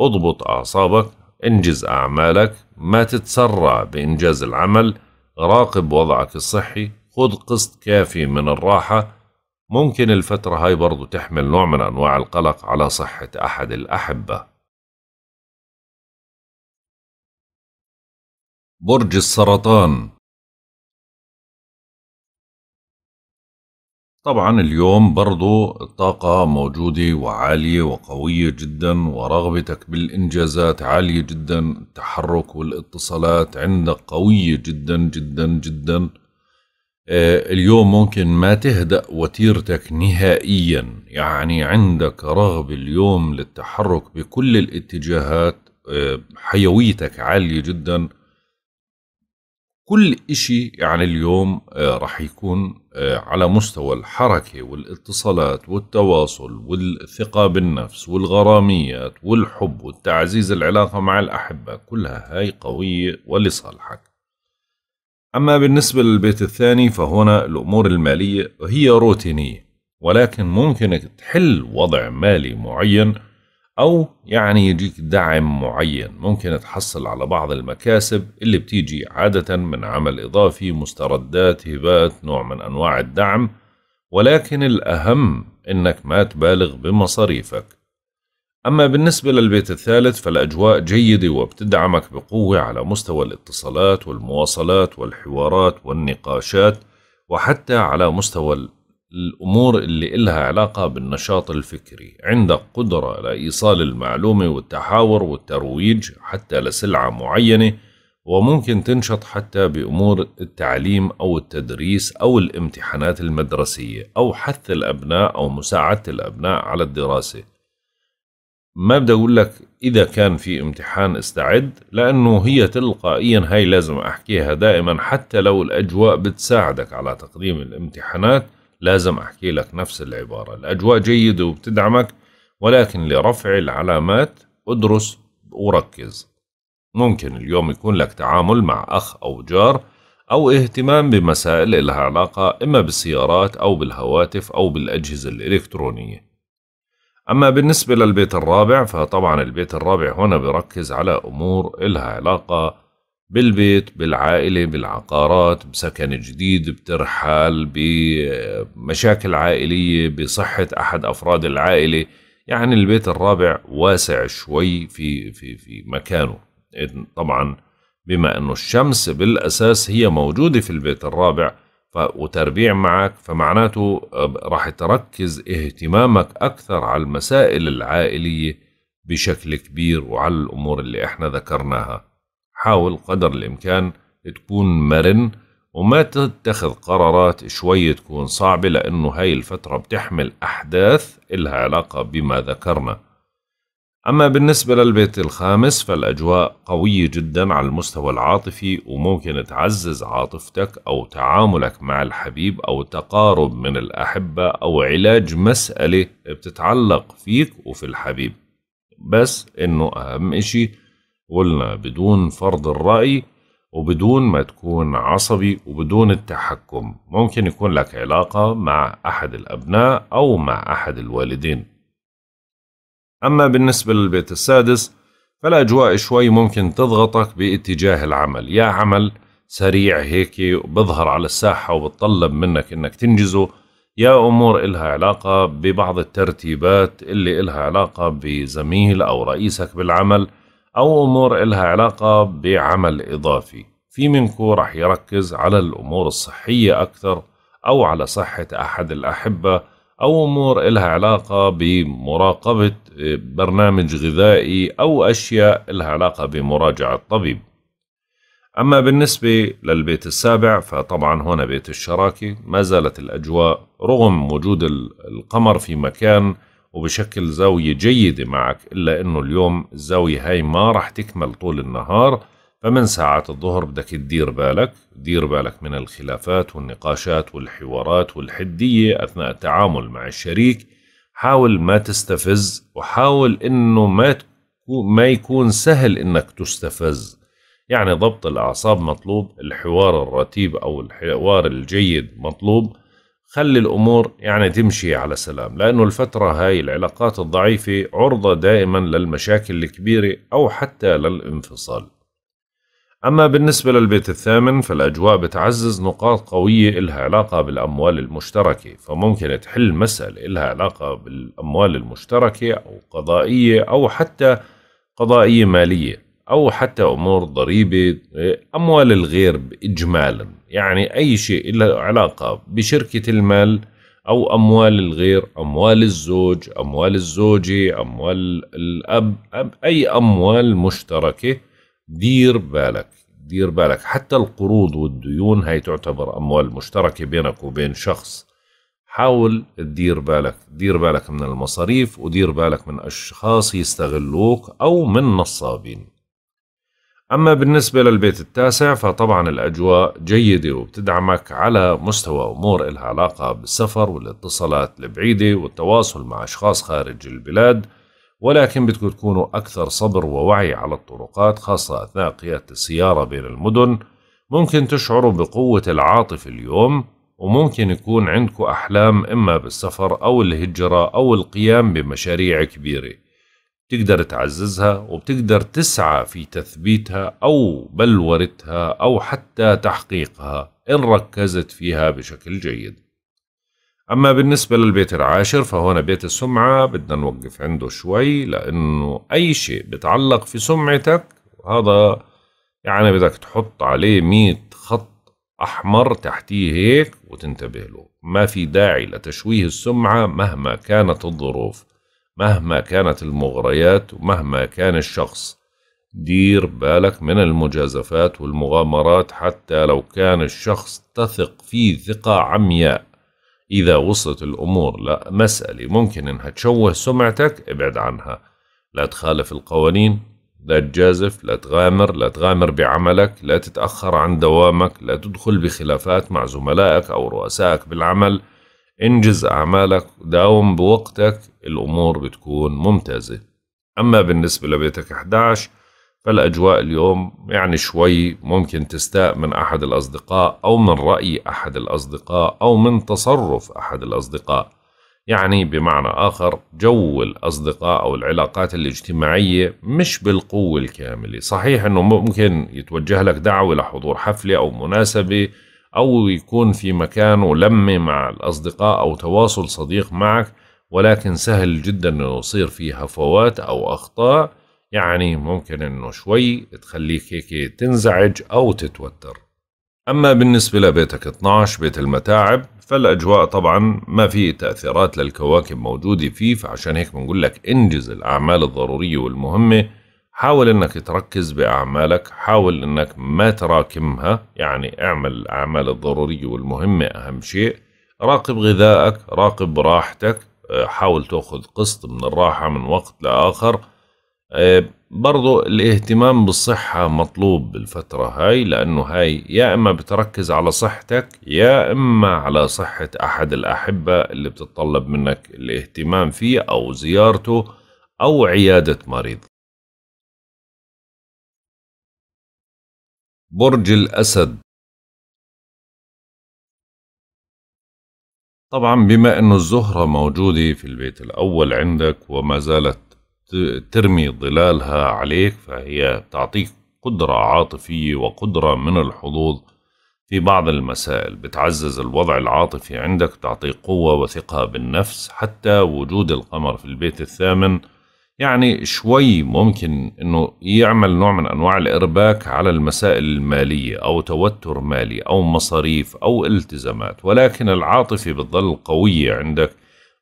اضبط أعصابك انجز أعمالك ما تتسرع بإنجاز العمل راقب وضعك الصحي خذ قسط كافي من الراحة ممكن الفترة هاي برضو تحمل نوع من أنواع القلق على صحة أحد الأحبة برج السرطان طبعا اليوم برضو الطاقة موجودة وعالية وقوية جدا ورغبتك بالإنجازات عالية جدا التحرك والاتصالات عندك قوية جدا جدا جدا آه، اليوم ممكن ما تهدأ وتيرتك نهائيا يعني عندك رغبة اليوم للتحرك بكل الاتجاهات آه، حيويتك عالية جدا كل إشي يعني اليوم آه، رح يكون آه، على مستوى الحركة والاتصالات والتواصل والثقة بالنفس والغراميات والحب والتعزيز العلاقة مع الأحبة كلها هاي قوية ولصالحك أما بالنسبة للبيت الثاني فهنا الأمور المالية هي روتينية ولكن ممكن تحل وضع مالي معين أو يعني يجيك دعم معين ممكن تحصل على بعض المكاسب اللي بتيجي عادة من عمل إضافي مستردات هبات نوع من أنواع الدعم ولكن الأهم إنك ما تبالغ بمصاريفك أما بالنسبة للبيت الثالث فالأجواء جيدة وبتدعمك بقوة على مستوى الاتصالات والمواصلات والحوارات والنقاشات وحتى على مستوى الأمور اللي إلها علاقة بالنشاط الفكري عندك قدرة على إيصال المعلومة والتحاور والترويج حتى لسلعة معينة وممكن تنشط حتى بأمور التعليم أو التدريس أو الامتحانات المدرسية أو حث الأبناء أو مساعدة الأبناء على الدراسة ما بدي أقول لك إذا كان في امتحان استعد لأنه هي تلقائيا هاي لازم أحكيها دائما حتى لو الأجواء بتساعدك على تقديم الامتحانات لازم أحكي لك نفس العبارة الأجواء جيدة وبتدعمك ولكن لرفع العلامات ادرس وركز ممكن اليوم يكون لك تعامل مع أخ أو جار أو اهتمام بمسائل لها علاقة إما بالسيارات أو بالهواتف أو بالأجهزة الإلكترونية أما بالنسبة للبيت الرابع فطبعا البيت الرابع هنا بركز على أمور إلها علاقة بالبيت بالعائلة بالعقارات بسكن جديد بترحل بمشاكل عائلية بصحة أحد أفراد العائلة يعني البيت الرابع واسع شوي في في في مكانه طبعا بما انه الشمس بالاساس هي موجوده في البيت الرابع وتربيع معك فمعناته راح تركز اهتمامك اكثر على المسائل العائليه بشكل كبير وعلى الامور اللي احنا ذكرناها حاول قدر الإمكان تكون مرن وما تتخذ قرارات شوي تكون صعبة لأنه هاي الفترة بتحمل أحداث إلها علاقة بما ذكرنا أما بالنسبة للبيت الخامس فالأجواء قوية جدا على المستوى العاطفي وممكن تعزز عاطفتك أو تعاملك مع الحبيب أو تقارب من الأحبة أو علاج مسألة بتتعلق فيك وفي الحبيب بس إنه أهم إشي قلنا بدون فرض الرأي وبدون ما تكون عصبي وبدون التحكم ممكن يكون لك علاقة مع أحد الأبناء أو مع أحد الوالدين أما بالنسبة للبيت السادس فالأجواء شوي ممكن تضغطك باتجاه العمل يا عمل سريع هيك بظهر على الساحة وبتطلب منك إنك تنجزه يا أمور إلها علاقة ببعض الترتيبات اللي إلها علاقة بزميل أو رئيسك بالعمل أو أمور إلها علاقة بعمل إضافي في منكو رح يركز على الأمور الصحية أكثر أو على صحة أحد الأحبة أو أمور إلها علاقة بمراقبة آه، برنامج غذائي أو أشياء إلها علاقة بمراجعة طبيب أما بالنسبة للبيت السابع فطبعا هنا بيت الشراكة ما زالت الأجواء رغم وجود القمر في مكان وبشكل زاوية جيدة معك إلا إنه اليوم الزاوية هاي ما رح تكمل طول النهار فمن ساعات الظهر بدك تدير بالك دير بالك من الخلافات والنقاشات والحوارات والحدية أثناء التعامل مع الشريك حاول ما تستفز وحاول إنه ما ما يكون سهل إنك تستفز يعني ضبط الأعصاب مطلوب الحوار الرتيب أو الحوار الجيد مطلوب خلي الأمور يعني تمشي على سلام لأنه الفترة هاي العلاقات الضعيفة عرضة دائما للمشاكل الكبيرة أو حتى للانفصال أما بالنسبة للبيت الثامن فالأجواء بتعزز نقاط قوية إلها علاقة بالأموال المشتركة فممكن تحل مسألة إلها علاقة بالأموال المشتركة أو قضائية أو حتى قضائية مالية أو حتى أمور ضريبة إيه، أموال الغير إجمالا يعني أي شيء له علاقة بشركة المال أو أموال الغير أموال الزوج أموال الزوجة أموال الأب أب أي أموال مشتركة دير بالك دير بالك حتى القروض والديون هاي تعتبر أموال مشتركة بينك وبين شخص حاول تدير بالك دير بالك من المصاريف ودير بالك من أشخاص يستغلوك أو من نصابين أما بالنسبة للبيت التاسع فطبعا الأجواء جيدة وبتدعمك على مستوى أمور إلها علاقة بالسفر والاتصالات البعيدة والتواصل مع أشخاص خارج البلاد ولكن بدكم تكونوا أكثر صبر ووعي على الطرقات خاصة أثناء قيادة السيارة بين المدن ممكن تشعروا بقوة العاطفة اليوم وممكن يكون عندكم أحلام إما بالسفر أو الهجرة أو القيام بمشاريع كبيرة بتقدر تعززها وبتقدر تسعى في تثبيتها أو بلورتها أو حتى تحقيقها إن ركزت فيها بشكل جيد أما بالنسبة للبيت العاشر فهنا بيت السمعة بدنا نوقف عنده شوي لأنه أي شيء بتعلق في سمعتك هذا يعني بدك تحط عليه مية خط أحمر تحتيه هيك وتنتبه له ما في داعي لتشويه السمعة مهما كانت الظروف مهما كانت المغريات ومهما كان الشخص دير بالك من المجازفات والمغامرات حتى لو كان الشخص تثق فيه ثقة عمياء إذا وصلت الأمور لمسألة ممكن إنها تشوه سمعتك ابعد عنها لا تخالف القوانين لا تجازف لا تغامر لا تغامر بعملك لا تتأخر عن دوامك لا تدخل بخلافات مع زملائك أو رؤسائك بالعمل انجز أعمالك داوم بوقتك الأمور بتكون ممتازة أما بالنسبة لبيتك 11 فالأجواء اليوم يعني شوي ممكن تستاء من أحد الأصدقاء أو من رأي أحد الأصدقاء أو من تصرف أحد الأصدقاء يعني بمعنى آخر جو الأصدقاء أو العلاقات الاجتماعية مش بالقوة الكاملة صحيح أنه ممكن يتوجه لك دعوة لحضور حفلة أو مناسبة أو يكون في مكان ولمة مع الأصدقاء أو تواصل صديق معك ولكن سهل جدا انه يصير في هفوات او اخطاء يعني ممكن انه شوي تخليك هيك تنزعج او تتوتر اما بالنسبة لبيتك 12 بيت المتاعب فالاجواء طبعا ما في تأثيرات للكواكب موجودة فيه فعشان هيك بنقول لك انجز الاعمال الضرورية والمهمة حاول انك تركز باعمالك حاول انك ما تراكمها يعني اعمل الاعمال الضروريه والمهمه اهم شيء راقب غذائك راقب راحتك آه، حاول تاخذ قسط من الراحه من وقت لاخر آه، برضو الاهتمام بالصحة مطلوب بالفترة هاي لأنه هاي يا إما بتركز على صحتك يا إما على صحة أحد الأحبة اللي بتطلب منك الاهتمام فيه أو زيارته أو عيادة مريض برج الأسد طبعا بما أنه الزهرة موجودة في البيت الأول عندك وما زالت ترمي ظلالها عليك فهي تعطيك قدرة عاطفية وقدرة من الحظوظ في بعض المسائل بتعزز الوضع العاطفي عندك تعطيك قوة وثقة بالنفس حتى وجود القمر في البيت الثامن يعني شوي ممكن انه يعمل نوع من انواع الارباك على المسائل الماليه او توتر مالي او مصاريف او التزامات ولكن العاطفه بتظل قويه عندك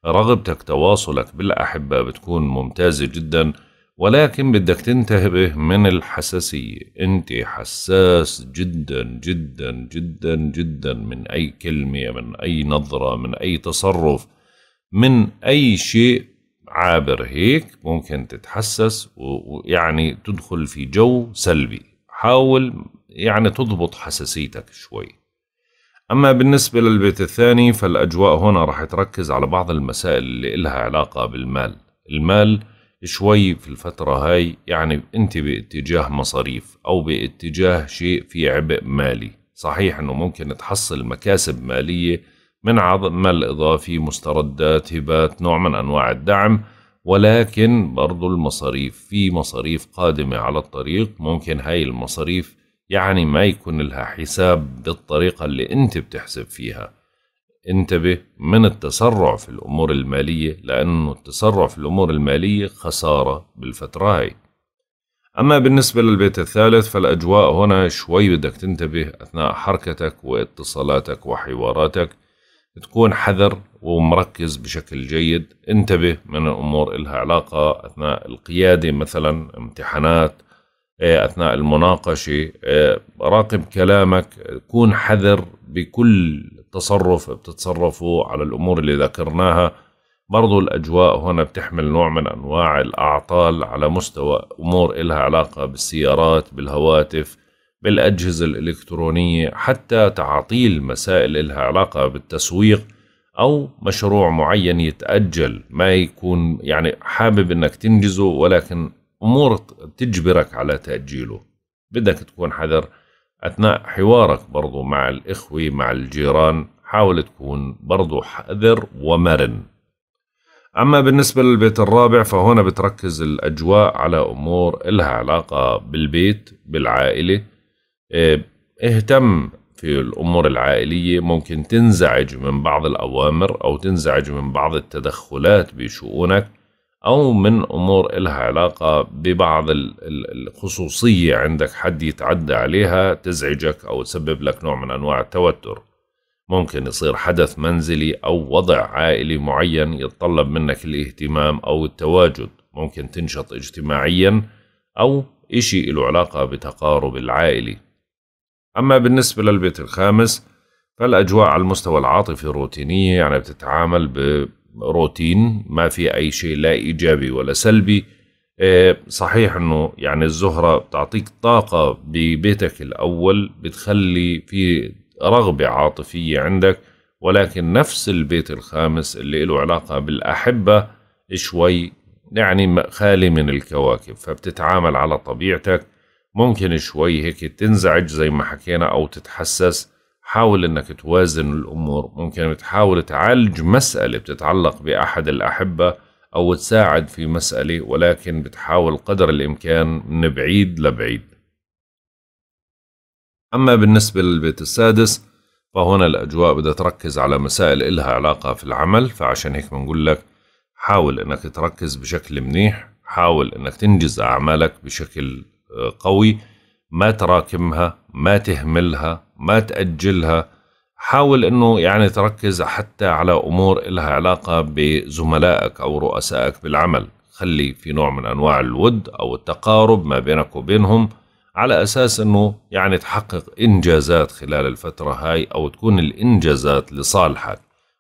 رغبتك تواصلك بالاحبه بتكون ممتازه جدا ولكن بدك تنتبه من الحساسيه انت حساس جدا جدا جدا جدا من اي كلمه من اي نظره من اي تصرف من اي شيء عابر هيك ممكن تتحسس ويعني تدخل في جو سلبي حاول يعني تضبط حساسيتك شوي أما بالنسبة للبيت الثاني فالأجواء هنا راح تركز على بعض المسائل اللي إلها علاقة بالمال المال شوي في الفترة هاي يعني أنت باتجاه مصاريف أو باتجاه شيء في عبء مالي صحيح أنه ممكن تحصل مكاسب مالية من عظم الإضافي مستردات هبات نوع من أنواع الدعم ولكن برضو المصاريف في مصاريف قادمة على الطريق ممكن هاي المصاريف يعني ما يكون لها حساب بالطريقة اللي انت بتحسب فيها انتبه من التسرع في الأمور المالية لأنه التسرع في الأمور المالية خسارة بالفترة هاي أما بالنسبة للبيت الثالث فالأجواء هنا شوي بدك تنتبه أثناء حركتك واتصالاتك وحواراتك تكون حذر ومركز بشكل جيد انتبه من الأمور إلها علاقة أثناء القيادة مثلا امتحانات آه، أثناء المناقشة آه، راقب كلامك كون حذر بكل تصرف بتتصرفه على الأمور اللي ذكرناها برضو الأجواء هنا بتحمل نوع من أنواع الأعطال على مستوى أمور إلها علاقة بالسيارات بالهواتف بالأجهزة الإلكترونية حتى تعطيل مسائل إلها علاقة بالتسويق أو مشروع معين يتأجل ما يكون يعني حابب إنك تنجزه ولكن أمور تجبرك على تأجيله بدك تكون حذر أثناء حوارك برضو مع الإخوة مع الجيران حاول تكون برضو حذر ومرن أما بالنسبة للبيت الرابع فهنا بتركز الأجواء على أمور إلها علاقة بالبيت بالعائلة آه، اهتم في الامور العائليه ممكن تنزعج من بعض الاوامر او تنزعج من بعض التدخلات بشؤونك او من امور إلها علاقه ببعض الخصوصيه عندك حد يتعدى عليها تزعجك او تسبب لك نوع من انواع التوتر ممكن يصير حدث منزلي او وضع عائلي معين يتطلب منك الاهتمام او التواجد ممكن تنشط اجتماعيا او إشي له علاقة بتقارب العائلة أما بالنسبة للبيت الخامس فالأجواء على المستوى العاطفي روتينية يعني بتتعامل بروتين ما في أي شيء لا إيجابي ولا سلبي آه، صحيح أنه يعني الزهرة بتعطيك طاقة ببيتك الأول بتخلي في رغبة عاطفية عندك ولكن نفس البيت الخامس اللي له علاقة بالأحبة شوي يعني خالي من الكواكب فبتتعامل على طبيعتك ممكن شوي هيك تنزعج زي ما حكينا أو تتحسس حاول انك توازن الامور ممكن تحاول تعالج مسألة بتتعلق بأحد الأحبة أو تساعد في مسألة ولكن بتحاول قدر الإمكان من بعيد لبعيد أما بالنسبة للبيت السادس فهنا الأجواء بدها تركز على مسائل إلها علاقة في العمل فعشان هيك بنقول لك حاول إنك تركز بشكل منيح حاول إنك تنجز أعمالك بشكل قوي ما تراكمها ما تهملها ما تأجلها حاول انه يعني تركز حتى على امور لها علاقه بزملائك او رؤسائك بالعمل خلي في نوع من انواع الود او التقارب ما بينك وبينهم على اساس انه يعني تحقق انجازات خلال الفتره هاي او تكون الانجازات لصالحك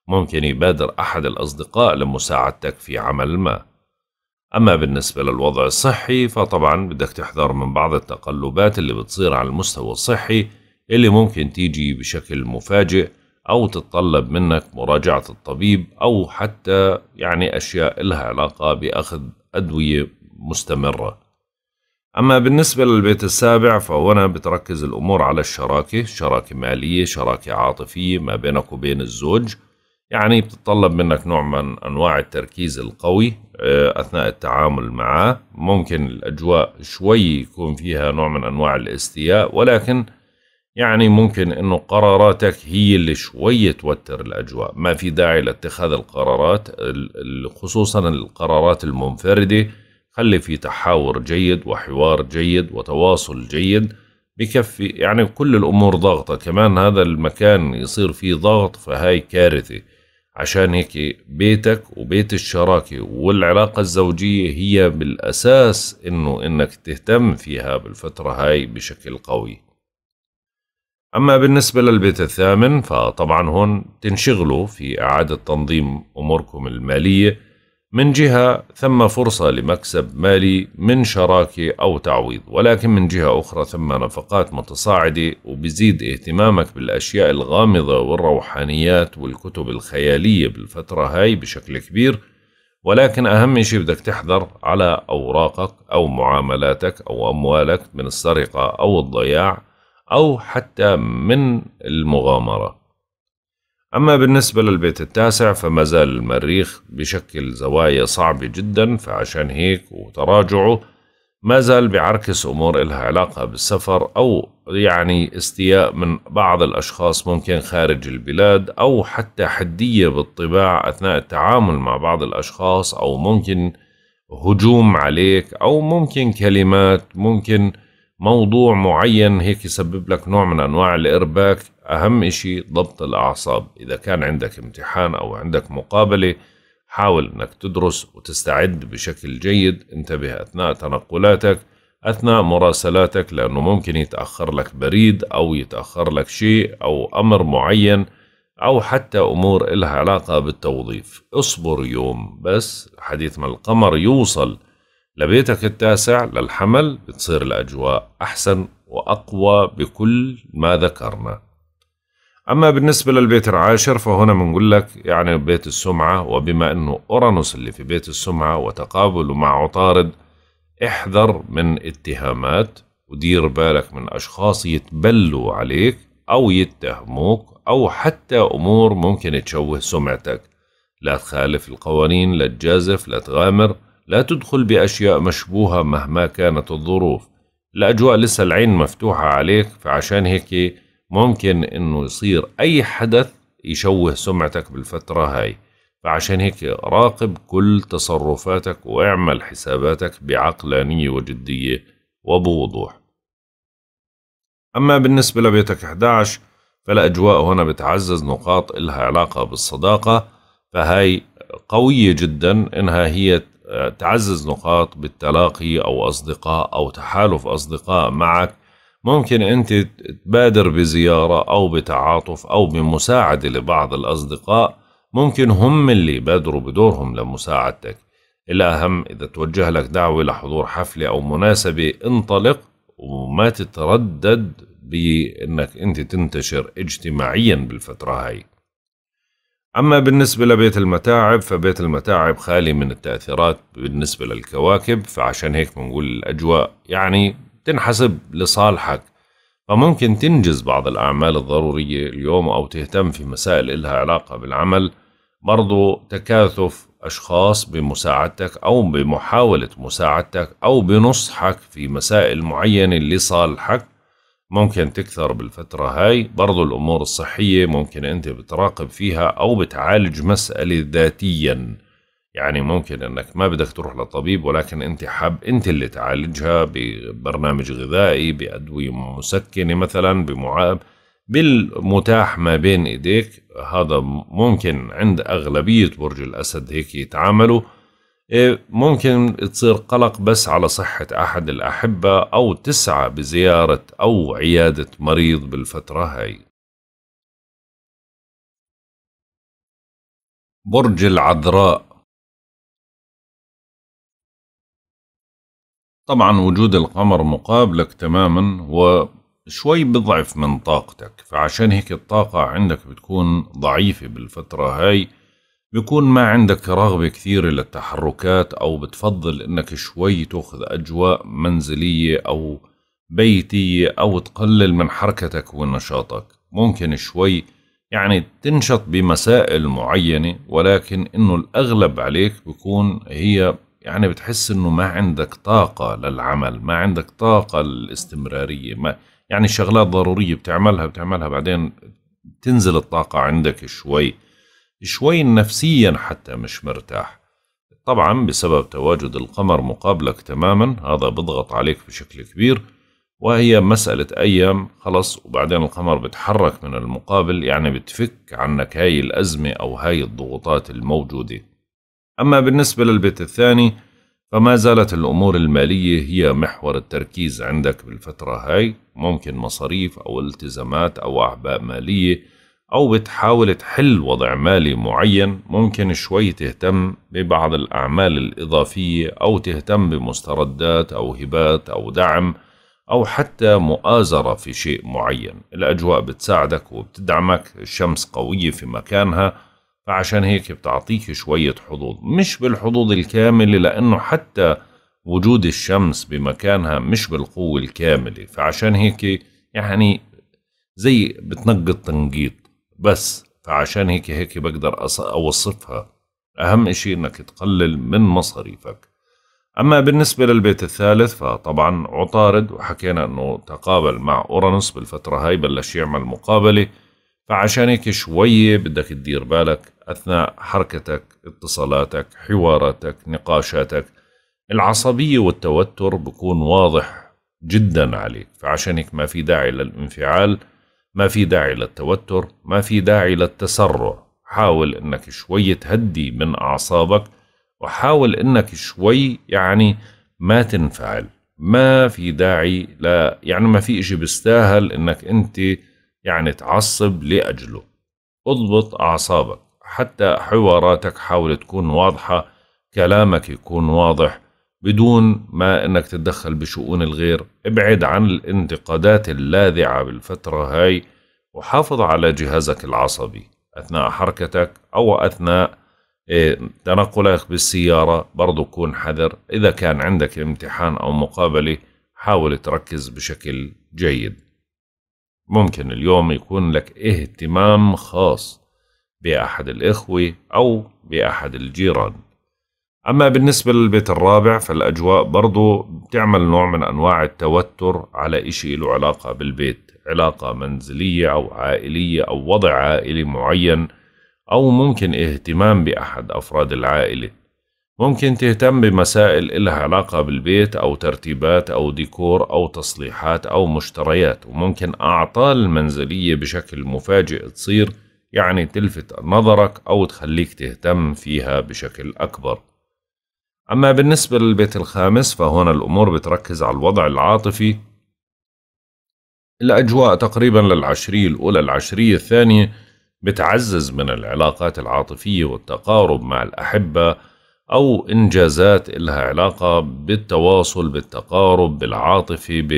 ممكن يبادر احد الاصدقاء لمساعدتك في عمل ما أما بالنسبة للوضع الصحي فطبعا بدك تحذر من بعض التقلبات اللي بتصير على المستوى الصحي اللي ممكن تيجي بشكل مفاجئ أو تتطلب منك مراجعة الطبيب أو حتى يعني أشياء لها علاقة بأخذ أدوية مستمرة أما بالنسبة للبيت السابع فهنا بتركز الأمور على الشراكة شراكة مالية شراكة عاطفية ما بينك وبين الزوج يعني بتطلب منك نوع من انواع التركيز القوي آه، اثناء التعامل معه ممكن الاجواء شوي يكون فيها نوع من انواع الاستياء ولكن يعني ممكن انه قراراتك هي اللي شوي توتر الاجواء ما في داعي لاتخاذ القرارات خصوصا القرارات المنفردة خلي في تحاور جيد وحوار جيد وتواصل جيد بكفي يعني كل الامور ضاغطة كمان هذا المكان يصير فيه ضغط فهاي كارثة عشان هيك بيتك وبيت الشراكة والعلاقة الزوجية هي بالأساس إنه إنك تهتم فيها بالفترة هاي بشكل قوي أما بالنسبة للبيت الثامن فطبعا هون تنشغلوا في إعادة تنظيم أموركم المالية من جهة ثم فرصة لمكسب مالي من شراكة أو تعويض ولكن من جهة أخرى ثم نفقات متصاعدة وبزيد اهتمامك بالأشياء الغامضة والروحانيات والكتب الخيالية بالفترة هاي بشكل كبير ولكن أهم شيء بدك تحذر على أوراقك أو معاملاتك أو أموالك من السرقة أو الضياع أو حتى من المغامرة أما بالنسبة للبيت التاسع فما زال المريخ بشكل زوايا صعبة جدا فعشان هيك وتراجعه ما زال بعركس أمور إلها علاقة بالسفر أو يعني استياء من بعض الأشخاص ممكن خارج البلاد أو حتى حدية بالطباع أثناء التعامل مع بعض الأشخاص أو ممكن هجوم عليك أو ممكن كلمات ممكن موضوع معين هيك يسبب لك نوع من أنواع الإرباك أهم إشي ضبط الأعصاب إذا كان عندك امتحان أو عندك مقابلة حاول أنك تدرس وتستعد بشكل جيد انتبه أثناء تنقلاتك أثناء مراسلاتك لأنه ممكن يتأخر لك بريد أو يتأخر لك شيء أو أمر معين أو حتى أمور إلها علاقة بالتوظيف اصبر يوم بس حديث ما القمر يوصل لبيتك التاسع للحمل بتصير الأجواء أحسن وأقوى بكل ما ذكرنا أما بالنسبة للبيت العاشر فهنا بنقول لك يعني بيت السمعة وبما أنه أورانوس اللي في بيت السمعة وتقابله مع عطارد احذر من اتهامات ودير بالك من أشخاص يتبلوا عليك أو يتهموك أو حتى أمور ممكن تشوه سمعتك لا تخالف القوانين لا تجازف لا تغامر لا تدخل بأشياء مشبوهة مهما كانت الظروف الأجواء لسه العين مفتوحة عليك فعشان هيك ممكن انه يصير اي حدث يشوه سمعتك بالفترة هاي فعشان هيك راقب كل تصرفاتك واعمل حساباتك بعقلانية وجدية وبوضوح أما بالنسبة لبيتك 11 فالأجواء هنا بتعزز نقاط إلها علاقة بالصداقة فهاي قوية جدا إنها هي تعزز نقاط بالتلاقي أو أصدقاء أو تحالف أصدقاء معك ممكن أنت تبادر بزيارة أو بتعاطف أو بمساعدة لبعض الأصدقاء ممكن هم اللي يبادروا بدورهم لمساعدتك الأهم إذا توجه لك دعوة لحضور حفلة أو مناسبة انطلق وما تتردد بأنك أنت تنتشر اجتماعيا بالفترة هاي أما بالنسبة لبيت المتاعب فبيت المتاعب خالي من التأثيرات بالنسبة للكواكب فعشان هيك بنقول الأجواء يعني تنحسب لصالحك فممكن تنجز بعض الأعمال الضرورية اليوم أو تهتم في مسائل إلها علاقة بالعمل برضو تكاثف أشخاص بمساعدتك أو بمحاولة مساعدتك أو بنصحك في مسائل معينة لصالحك ممكن تكثر بالفترة هاي برضو الأمور الصحية ممكن أنت بتراقب فيها أو بتعالج مسألة ذاتياً يعني ممكن انك ما بدك تروح لطبيب ولكن انت حاب انت اللي تعالجها ببرنامج غذائي بادويه مسكنه مثلا بمعاب بالمتاح ما بين ايديك هذا ممكن عند اغلبيه برج الاسد هيك يتعاملوا إيه، ممكن تصير قلق بس على صحة أحد الأحبة أو تسعى بزيارة أو عيادة مريض بالفترة هاي برج العذراء طبعا وجود القمر مقابلك تماما هو شوي بضعف من طاقتك فعشان هيك الطاقة عندك بتكون ضعيفة بالفترة هاي بيكون ما عندك رغبة كثيرة للتحركات أو بتفضل إنك شوي تأخذ أجواء منزلية أو بيتية أو تقلل من حركتك ونشاطك ممكن شوي يعني تنشط بمسائل معينة ولكن إنه الأغلب عليك بيكون هي يعني بتحس انه ما عندك طاقة للعمل ما عندك طاقة للاستمرارية ما يعني شغلات ضرورية بتعملها بتعملها بعدين تنزل الطاقة عندك شوي شوي نفسيا حتى مش مرتاح طبعا بسبب تواجد القمر مقابلك تماما هذا بضغط عليك بشكل كبير وهي مسألة أيام خلص وبعدين القمر بتحرك من المقابل يعني بتفك عنك هاي الأزمة أو هاي الضغوطات الموجودة أما بالنسبة للبيت الثاني فما زالت الأمور المالية هي محور التركيز عندك بالفترة هاي ممكن مصاريف أو التزامات أو أعباء مالية أو بتحاول تحل وضع مالي معين ممكن شوي تهتم ببعض الأعمال الإضافية أو تهتم بمستردات أو هبات أو دعم أو حتى مؤازرة في شيء معين الأجواء بتساعدك وبتدعمك الشمس قوية في مكانها فعشان هيك بتعطيك شوية حظوظ مش بالحظوظ الكاملة لأنه حتى وجود الشمس بمكانها مش بالقوة الكاملة فعشان هيك يعني زي بتنقط تنقيط بس فعشان هيك هيك بقدر أوصفها أهم إشي إنك تقلل من مصاريفك أما بالنسبة للبيت الثالث فطبعا عطارد وحكينا إنه تقابل مع أورانوس بالفترة هاي بلش يعمل مقابلة فعشان هيك شوية بدك تدير بالك أثناء حركتك اتصالاتك حواراتك نقاشاتك العصبية والتوتر بكون واضح جدا عليك فعشان هيك ما في داعي للانفعال ما في داعي للتوتر ما في داعي للتسرع حاول انك شوي تهدي من اعصابك وحاول انك شوي يعني ما تنفعل ما في داعي لا يعني ما في اشي بيستاهل انك انت يعني تعصب لأجله اضبط أعصابك حتى حواراتك حاول تكون واضحة كلامك يكون واضح بدون ما انك تتدخل بشؤون الغير ابعد عن الانتقادات اللاذعة بالفترة هاي وحافظ على جهازك العصبي أثناء حركتك أو أثناء إيه، تنقلك بالسيارة برضو كون حذر إذا كان عندك امتحان أو مقابلة حاول تركز بشكل جيد ممكن اليوم يكون لك اهتمام خاص بأحد الإخوة أو بأحد الجيران أما بالنسبة للبيت الرابع فالأجواء برضو بتعمل نوع من أنواع التوتر على إشي له علاقة بالبيت علاقة منزلية أو عائلية أو وضع عائلي معين أو ممكن اهتمام بأحد أفراد العائلة ممكن تهتم بمسائل إلها علاقة بالبيت أو ترتيبات أو ديكور أو تصليحات أو مشتريات وممكن أعطال منزلية بشكل مفاجئ تصير يعني تلفت نظرك أو تخليك تهتم فيها بشكل أكبر أما بالنسبة للبيت الخامس فهنا الأمور بتركز على الوضع العاطفي الأجواء تقريبا للعشرية الأولى العشرية الثانية بتعزز من العلاقات العاطفية والتقارب مع الأحبة أو إنجازات إلها علاقة بالتواصل بالتقارب بالعاطفة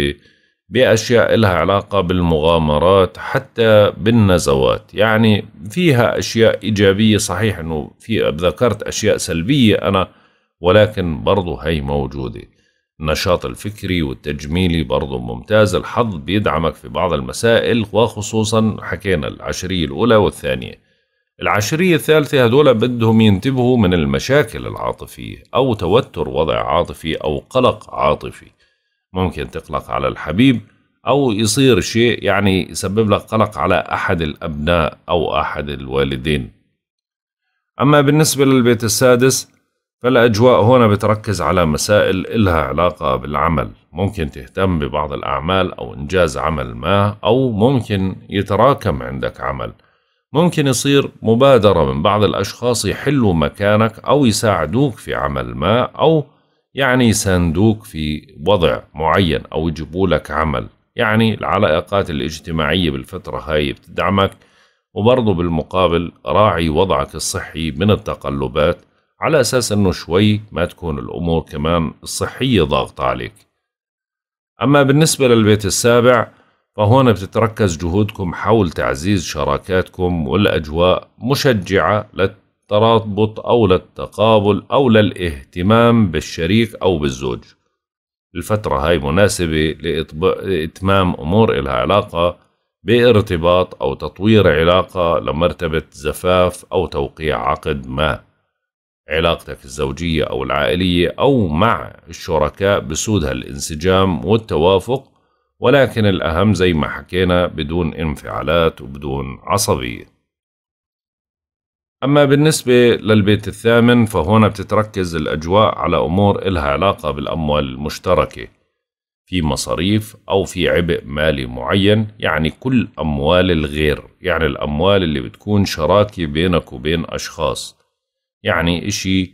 بأشياء إلها علاقة بالمغامرات حتى بالنزوات يعني فيها أشياء إيجابية صحيح أنه في ذكرت أشياء سلبية أنا ولكن برضو هي موجودة النشاط الفكري والتجميلي برضو ممتاز الحظ بيدعمك في بعض المسائل وخصوصا حكينا العشرية الأولى والثانية العشرية الثالثة هدول بدهم ينتبهوا من المشاكل العاطفية أو توتر وضع عاطفي أو قلق عاطفي ممكن تقلق على الحبيب أو يصير شيء يعني يسبب لك قلق على أحد الأبناء أو أحد الوالدين أما بالنسبة للبيت السادس فالأجواء هنا بتركز على مسائل إلها علاقة بالعمل ممكن تهتم ببعض الأعمال أو إنجاز عمل ما أو ممكن يتراكم عندك عمل ممكن يصير مبادرة من بعض الأشخاص يحلوا مكانك أو يساعدوك في عمل ما أو يعني يساندوك في وضع معين أو يجيبوا لك عمل يعني العلاقات الاجتماعية بالفترة هاي بتدعمك وبرضو بالمقابل راعي وضعك الصحي من التقلبات على أساس أنه شوي ما تكون الأمور كمان الصحية ضاغطة عليك أما بالنسبة للبيت السابع فهون بتتركز جهودكم حول تعزيز شراكاتكم والأجواء مشجعة للترابط أو للتقابل أو للاهتمام بالشريك أو بالزوج الفترة هاي مناسبة لإتمام أمور إلها علاقة بارتباط أو تطوير علاقة لمرتبة زفاف أو توقيع عقد ما علاقتك الزوجية أو العائلية أو مع الشركاء بسودها الانسجام والتوافق ولكن الأهم زي ما حكينا بدون انفعالات وبدون عصبية أما بالنسبة للبيت الثامن فهنا بتتركز الأجواء على أمور إلها علاقة بالأموال المشتركة في مصاريف أو في عبء مالي معين يعني كل أموال الغير يعني الأموال اللي بتكون شراكة بينك وبين أشخاص يعني إشي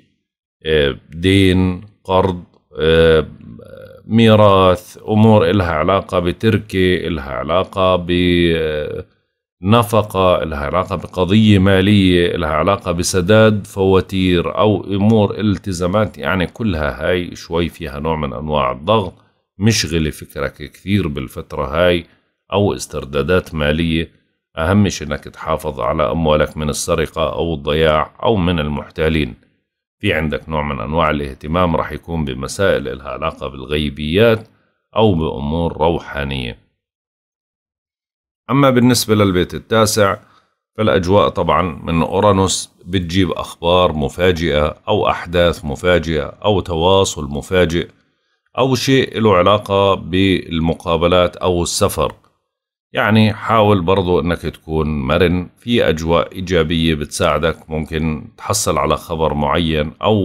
آه، دين قرض آه، ميراث امور إلها علاقه بتركه إلها علاقه بنفقة إلها علاقة بقضية مالية إلها علاقة بسداد فواتير أو أمور التزامات يعني كلها هاي شوي فيها نوع من أنواع الضغط مشغلة فكرك كثير بالفترة هاي أو استردادات مالية أهم شيء أنك تحافظ على أموالك من السرقة أو الضياع أو من المحتالين في عندك نوع من أنواع الاهتمام راح يكون بمسائل لها علاقة بالغيبيات أو بأمور روحانية أما بالنسبة للبيت التاسع فالأجواء طبعا من أورانوس بتجيب أخبار مفاجئة أو أحداث مفاجئة أو تواصل مفاجئ أو شيء له علاقة بالمقابلات أو السفر يعني حاول برضو انك تكون مرن في اجواء ايجابيه بتساعدك ممكن تحصل على خبر معين او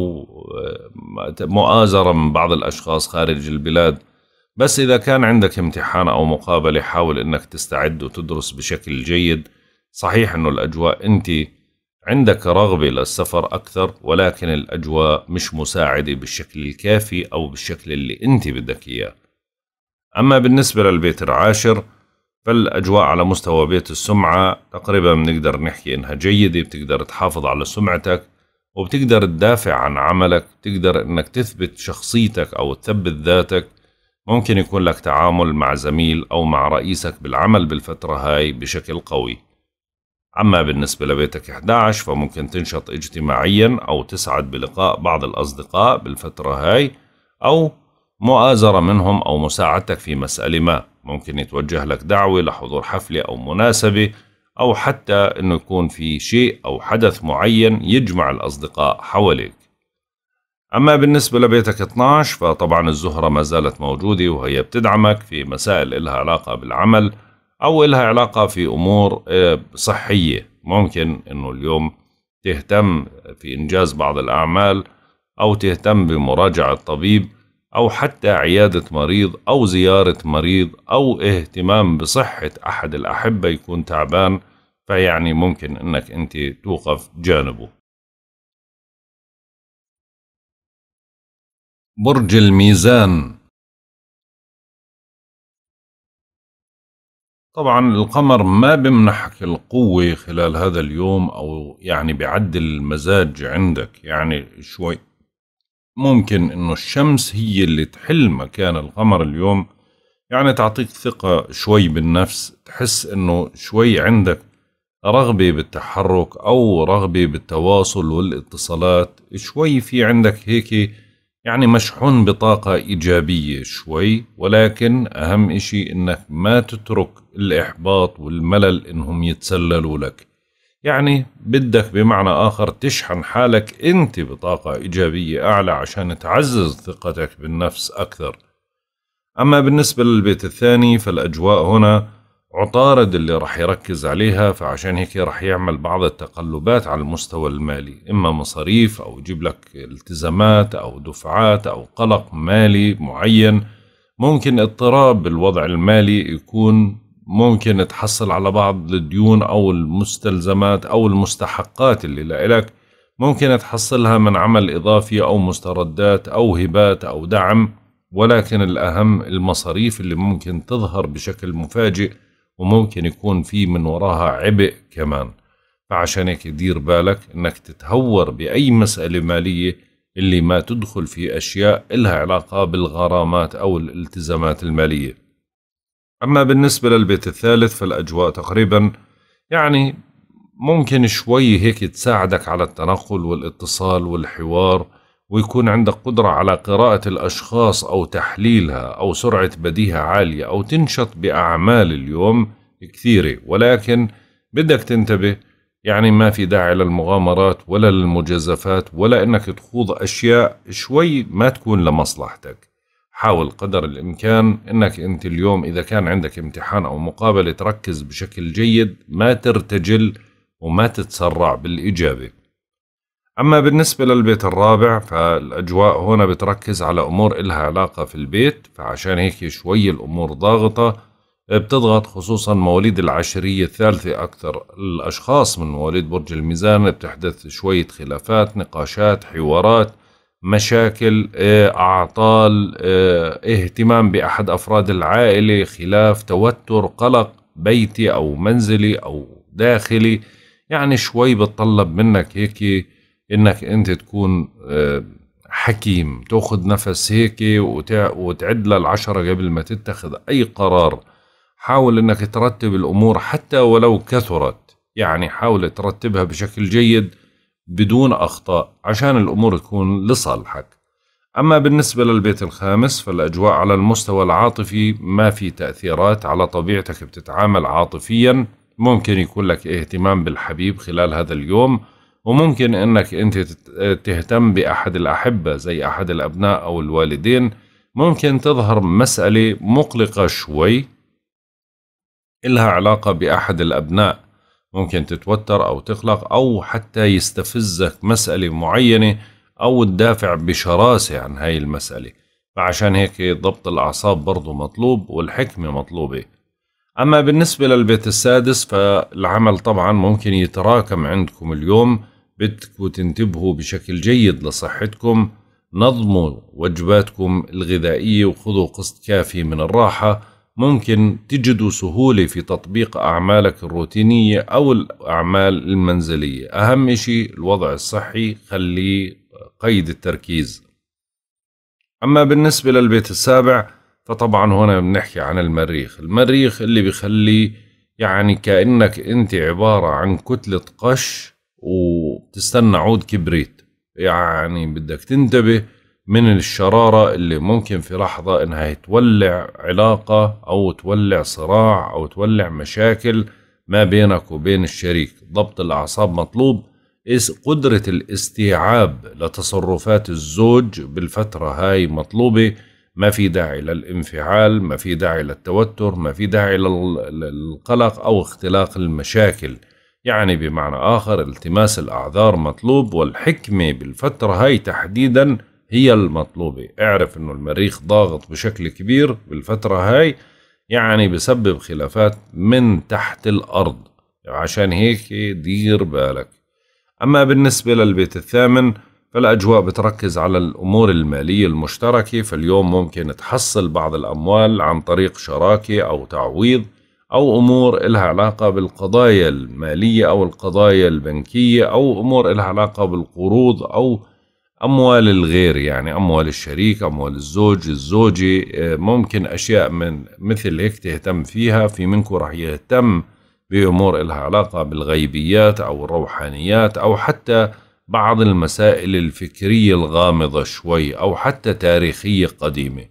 آه، مؤازره من بعض الاشخاص خارج البلاد بس اذا كان عندك امتحان او مقابله حاول انك تستعد وتدرس بشكل جيد صحيح انه الاجواء انت عندك رغبه للسفر اكثر ولكن الاجواء مش مساعده بالشكل الكافي او بالشكل اللي انت بدك اياه اما بالنسبه للبيت العاشر فالاجواء على مستوى بيت السمعه تقريبا بنقدر نحكي انها جيده بتقدر تحافظ على سمعتك وبتقدر تدافع عن عملك بتقدر انك تثبت شخصيتك او تثبت ذاتك ممكن يكون لك تعامل مع زميل او مع رئيسك بالعمل بالفتره هاي بشكل قوي أما بالنسبة لبيتك 11 فممكن تنشط اجتماعيا أو تسعد بلقاء بعض الأصدقاء بالفترة هاي أو مؤازرة منهم أو مساعدتك في مسألة ما ممكن يتوجه لك دعوة لحضور حفلة أو مناسبة أو حتى أنه يكون في شيء أو حدث معين يجمع الأصدقاء حواليك أما بالنسبة لبيتك 12 فطبعا الزهرة ما زالت موجودة وهي بتدعمك في مسائل إلها علاقة بالعمل أو إلها علاقة في أمور آه، صحية ممكن أنه اليوم تهتم في إنجاز بعض الأعمال أو تهتم بمراجعة طبيب أو حتى عيادة مريض أو زيارة مريض أو اهتمام بصحة أحد الأحبة يكون تعبان فيعني ممكن أنك أنت توقف جانبه برج الميزان طبعا القمر ما بمنحك القوة خلال هذا اليوم أو يعني بعدل المزاج عندك يعني شوي ممكن انه الشمس هي اللي تحل مكان القمر اليوم يعني تعطيك ثقة شوي بالنفس تحس انه شوي عندك رغبة بالتحرك او رغبة بالتواصل والاتصالات شوي في عندك هيك يعني مشحون بطاقة ايجابية شوي ولكن اهم اشي انك ما تترك الاحباط والملل انهم يتسللوا لك يعني بدك بمعنى آخر تشحن حالك أنت بطاقة إيجابية أعلى عشان تعزز ثقتك بالنفس أكثر أما بالنسبة للبيت الثاني فالأجواء هنا عطارد اللي رح يركز عليها فعشان هيك رح يعمل بعض التقلبات على المستوى المالي إما مصاريف أو يجيب لك التزامات أو دفعات أو قلق مالي معين ممكن اضطراب بالوضع المالي يكون ممكن تحصل على بعض الديون أو المستلزمات أو المستحقات اللي لإلك ممكن تحصلها من عمل إضافي أو مستردات أو هبات أو دعم ولكن الأهم المصاريف اللي ممكن تظهر بشكل مفاجئ وممكن يكون في من وراها عبء كمان فعشان هيك دير بالك انك تتهور بأي مسألة مالية اللي ما تدخل في أشياء إلها علاقة بالغرامات أو الالتزامات المالية أما بالنسبة للبيت الثالث فالأجواء تقريبا يعني ممكن شوي هيك تساعدك على التنقل والاتصال والحوار ويكون عندك قدرة على قراءة الأشخاص أو تحليلها أو سرعة بديهة عالية أو تنشط بأعمال اليوم كثيرة ولكن بدك تنتبه يعني ما في داعي للمغامرات ولا للمجازفات ولا انك تخوض اشياء شوي ما تكون لمصلحتك حاول قدر الإمكان أنك أنت اليوم إذا كان عندك امتحان أو مقابلة تركز بشكل جيد ما ترتجل وما تتسرع بالإجابة أما بالنسبة للبيت الرابع فالأجواء هنا بتركز على أمور إلها علاقة في البيت فعشان هيك شوي الأمور ضاغطة بتضغط خصوصا مواليد العشرية الثالثة أكثر الأشخاص من مواليد برج الميزان بتحدث شوية خلافات نقاشات حوارات مشاكل آه، اعطال آه، اهتمام باحد افراد العائله خلاف توتر قلق بيتي او منزلي او داخلي يعني شوي بتطلب منك هيك انك انت تكون آه، حكيم تاخذ نفس هيك وتعد للعشرة قبل ما تتخذ اي قرار حاول انك ترتب الامور حتى ولو كثرت يعني حاول ترتبها بشكل جيد بدون أخطاء عشان الأمور تكون لصالحك أما بالنسبة للبيت الخامس فالأجواء على المستوى العاطفي ما في تأثيرات على طبيعتك بتتعامل عاطفيا ممكن يكون لك اهتمام بالحبيب خلال هذا اليوم وممكن أنك أنت تهتم بأحد الأحبة زي أحد الأبناء أو الوالدين ممكن تظهر مسألة مقلقة شوي إلها علاقة بأحد الأبناء ممكن تتوتر أو تقلق أو حتى يستفزك مسألة معينة أو تدافع بشراسة عن هاي المسألة فعشان هيك ضبط الأعصاب برضو مطلوب والحكمة مطلوبة أما بالنسبة للبيت السادس فالعمل طبعا ممكن يتراكم عندكم اليوم بدكم تنتبهوا بشكل جيد لصحتكم نظموا وجباتكم الغذائية وخذوا قسط كافي من الراحة ممكن تجدوا سهولة في تطبيق أعمالك الروتينية أو الأعمال المنزلية أهم إشي الوضع الصحي خليه قيد التركيز أما بالنسبة للبيت السابع فطبعا هنا بنحكي عن المريخ المريخ اللي بيخلي يعني كأنك أنت عبارة عن كتلة قش وتستنى عود كبريت يعني بدك تنتبه من الشرارة اللي ممكن في لحظة انها تولع علاقة او تولع صراع او تولع مشاكل ما بينك وبين الشريك ضبط الاعصاب مطلوب قدرة الاستيعاب لتصرفات الزوج بالفترة هاي مطلوبة ما في داعي للانفعال ما في داعي للتوتر ما في داعي للقلق أو اختلاق المشاكل يعني بمعنى آخر التماس الأعذار مطلوب والحكمة بالفترة هاي تحديدا هي المطلوبة اعرف انه المريخ ضاغط بشكل كبير بالفترة هاي يعني بسبب خلافات من تحت الأرض عشان هيك دير بالك أما بالنسبة للبيت الثامن فالأجواء بتركز على الأمور المالية المشتركة فاليوم ممكن تحصل بعض الأموال عن طريق شراكة أو تعويض أو أمور إلها علاقة بالقضايا المالية أو القضايا البنكية أو أمور إلها علاقة بالقروض أو اموال الغير يعني اموال الشريك اموال الزوج الزوجه آه، ممكن اشياء من مثل هيك تهتم فيها في منكم رح يهتم بامور إلها علاقه بالغيبيات او الروحانيات او حتى بعض المسائل الفكريه الغامضه شوي او حتى تاريخيه قديمه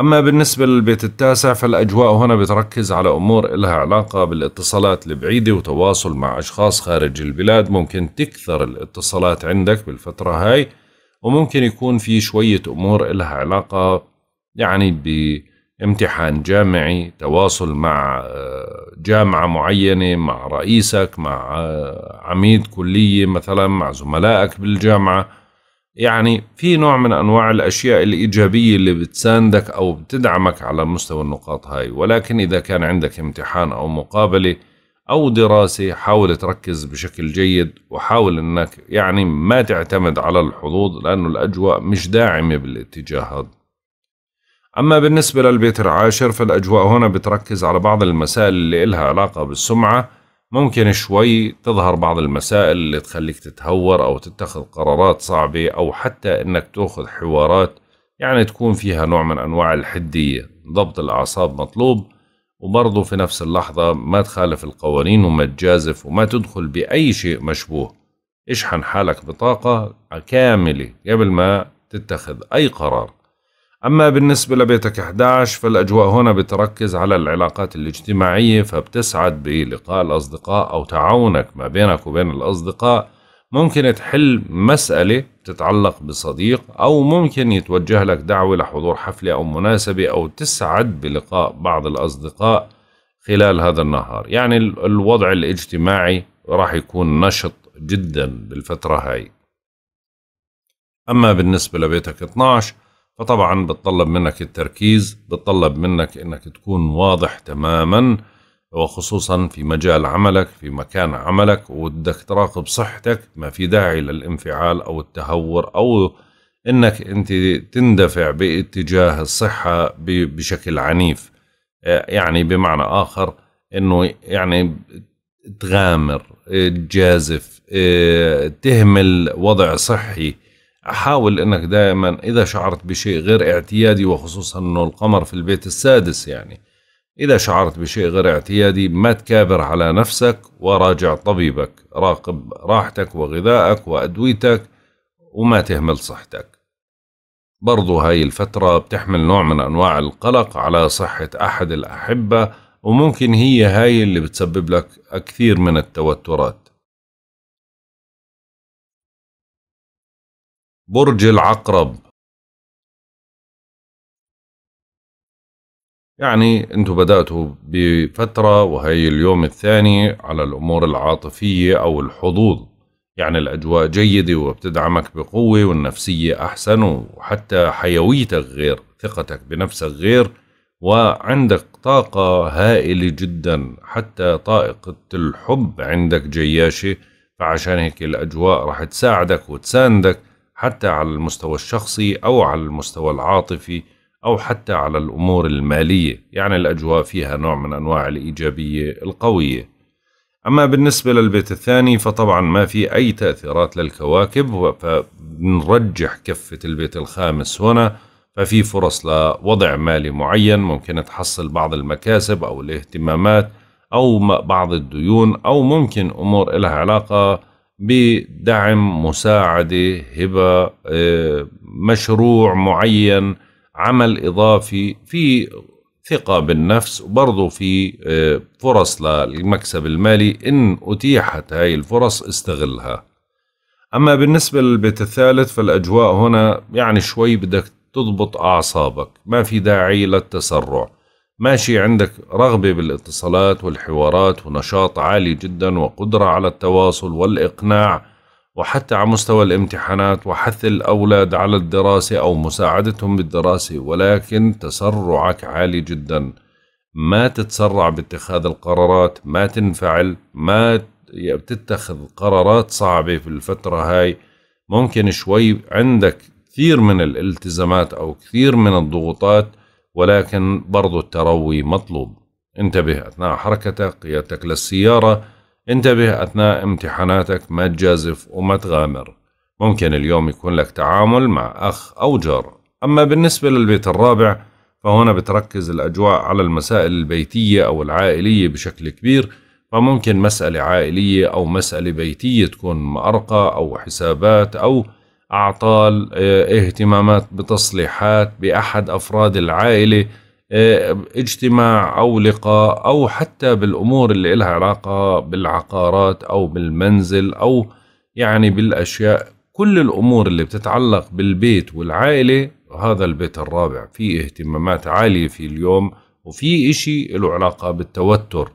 أما بالنسبة للبيت التاسع فالأجواء هنا بتركز على أمور إلها علاقة بالاتصالات البعيدة وتواصل مع أشخاص خارج البلاد ممكن تكثر الاتصالات عندك بالفترة هاي وممكن يكون في شوية أمور إلها علاقة يعني بامتحان جامعي تواصل مع آه، جامعة معينة مع رئيسك مع آه، عميد كلية مثلا مع زملائك بالجامعة يعني في نوع من انواع الاشياء الايجابيه اللي بتساندك او بتدعمك على مستوى النقاط هاي ولكن اذا كان عندك امتحان او مقابله او دراسه حاول تركز بشكل جيد وحاول انك يعني ما تعتمد على الحظوظ لانه الاجواء مش داعمه بالاتجاه هذا اما بالنسبه للبيت العاشر فالاجواء هنا بتركز على بعض المسائل اللي إلها علاقه بالسمعه ممكن شوي تظهر بعض المسائل اللي تخليك تتهور أو تتخذ قرارات صعبة أو حتى إنك تأخذ حوارات يعني تكون فيها نوع من أنواع الحدية ضبط الأعصاب مطلوب وبرضه في نفس اللحظة ما تخالف القوانين وما تجازف وما تدخل بأي شيء مشبوه اشحن حالك بطاقة كاملة قبل ما تتخذ أي قرار أما بالنسبة لبيتك 11 فالأجواء هنا بتركز على العلاقات الاجتماعية فبتسعد بلقاء الأصدقاء أو تعاونك ما بينك وبين الأصدقاء ممكن تحل مسألة تتعلق بصديق أو ممكن يتوجه لك دعوة لحضور حفلة أو مناسبة أو تسعد بلقاء بعض الأصدقاء خلال هذا النهار يعني الوضع الاجتماعي راح يكون نشط جدا بالفترة هاي أما بالنسبة لبيتك 12 فطبعا بتطلب منك التركيز بتطلب منك انك تكون واضح تماما وخصوصا في مجال عملك في مكان عملك وبدك تراقب صحتك ما في داعي للانفعال او التهور او انك انت تندفع باتجاه الصحه بشكل عنيف يعني بمعنى اخر انه يعني تغامر تجازف تهمل وضع صحي حاول انك دائما اذا شعرت بشيء غير اعتيادي وخصوصا انه القمر في البيت السادس يعني اذا شعرت بشيء غير اعتيادي ما تكابر على نفسك وراجع طبيبك راقب راحتك وغذائك وادويتك وما تهمل صحتك برضو هاي الفترة بتحمل نوع من أنواع القلق على صحة أحد الأحبة وممكن هي هاي اللي بتسبب لك كثير من التوترات برج العقرب يعني انتم بدأتوا بفترة وهي اليوم الثاني على الأمور العاطفية أو الحظوظ يعني الأجواء جيدة وبتدعمك بقوة والنفسية أحسن وحتى حيويتك غير ثقتك بنفسك غير وعندك طاقة هائلة جدا حتى طاقة الحب عندك جياشة فعشان هيك الأجواء رح تساعدك وتساندك حتى على المستوى الشخصي أو على المستوى العاطفي أو حتى على الأمور المالية يعني الأجواء فيها نوع من أنواع الإيجابية القوية أما بالنسبة للبيت الثاني فطبعا ما في أي تأثيرات للكواكب فنرجح كفة البيت الخامس هنا ففي فرص لوضع مالي معين ممكن تحصل بعض المكاسب أو الاهتمامات أو بعض الديون أو ممكن أمور لها علاقة بدعم مساعدة هبة آه، مشروع معين عمل إضافي في ثقة بالنفس وبرضه في آه، فرص للمكسب المالي إن أتيحت هاي الفرص استغلها أما بالنسبة للبيت الثالث فالأجواء هنا يعني شوي بدك تضبط أعصابك ما في داعي للتسرع ماشي عندك رغبة بالاتصالات والحوارات ونشاط عالي جدا وقدرة على التواصل والإقناع وحتى على مستوى الامتحانات وحث الأولاد على الدراسة أو مساعدتهم بالدراسة ولكن تسرعك عالي جدا ما تتسرع باتخاذ القرارات ما تنفعل ما تتخذ قرارات صعبة في الفترة هاي ممكن شوي عندك كثير من الالتزامات أو كثير من الضغوطات ولكن برضو التروي مطلوب انتبه أثناء حركتك قيادتك للسيارة انتبه أثناء امتحاناتك ما تجازف وما تغامر ممكن اليوم يكون لك تعامل مع أخ أو جار أما بالنسبة للبيت الرابع فهنا بتركز الأجواء على المسائل البيتية أو العائلية بشكل كبير فممكن مسألة عائلية أو مسألة بيتية تكون مأرقة أو حسابات أو أعطال آه، اهتمامات بتصليحات بأحد أفراد العائلة آه، اجتماع أو لقاء أو حتى بالأمور اللي إلها علاقة بالعقارات أو بالمنزل أو يعني بالأشياء كل الأمور اللي بتتعلق بالبيت والعائلة هذا البيت الرابع في اهتمامات عالية في اليوم وفي إشي له علاقة بالتوتر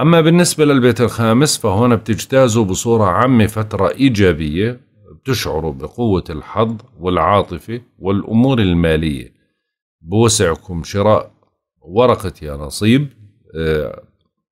أما بالنسبة للبيت الخامس فهون بتجتازوا بصورة عامة فترة إيجابية بتشعروا بقوة الحظ والعاطفة والأمور المالية بوسعكم شراء ورقة يا نصيب آه،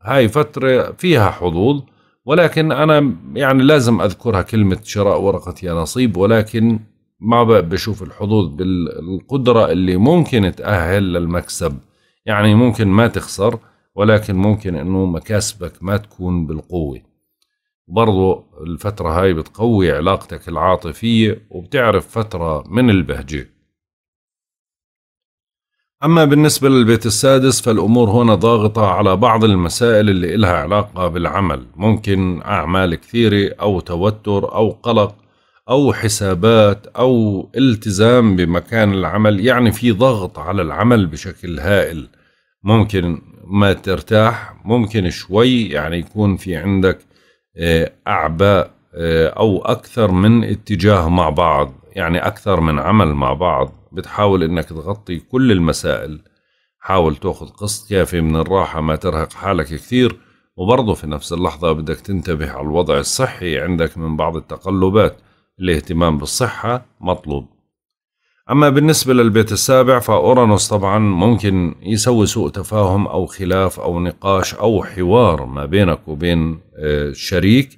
هاي فترة فيها حظوظ ولكن أنا يعني لازم أذكرها كلمة شراء ورقة يا نصيب ولكن ما بشوف الحظوظ بالقدرة اللي ممكن تأهل للمكسب يعني ممكن ما تخسر ولكن ممكن أنه مكاسبك ما تكون بالقوة برضو الفترة هاي بتقوي علاقتك العاطفية وبتعرف فترة من البهجة أما بالنسبة للبيت السادس فالأمور هنا ضاغطة على بعض المسائل اللي إلها علاقة بالعمل ممكن أعمال كثيرة أو توتر أو قلق أو حسابات أو التزام بمكان العمل يعني في ضغط على العمل بشكل هائل ممكن ما ترتاح ممكن شوي يعني يكون في عندك آه، أعباء آه، أو أكثر من اتجاه مع بعض يعني أكثر من عمل مع بعض بتحاول إنك تغطي كل المسائل حاول تأخذ قسط كافي من الراحة ما ترهق حالك كثير وبرضه في نفس اللحظة بدك تنتبه على الوضع الصحي عندك من بعض التقلبات الاهتمام بالصحة مطلوب أما بالنسبة للبيت السابع فأورانوس طبعا ممكن يسوي سوء تفاهم أو خلاف أو نقاش أو حوار ما بينك وبين الشريك آه،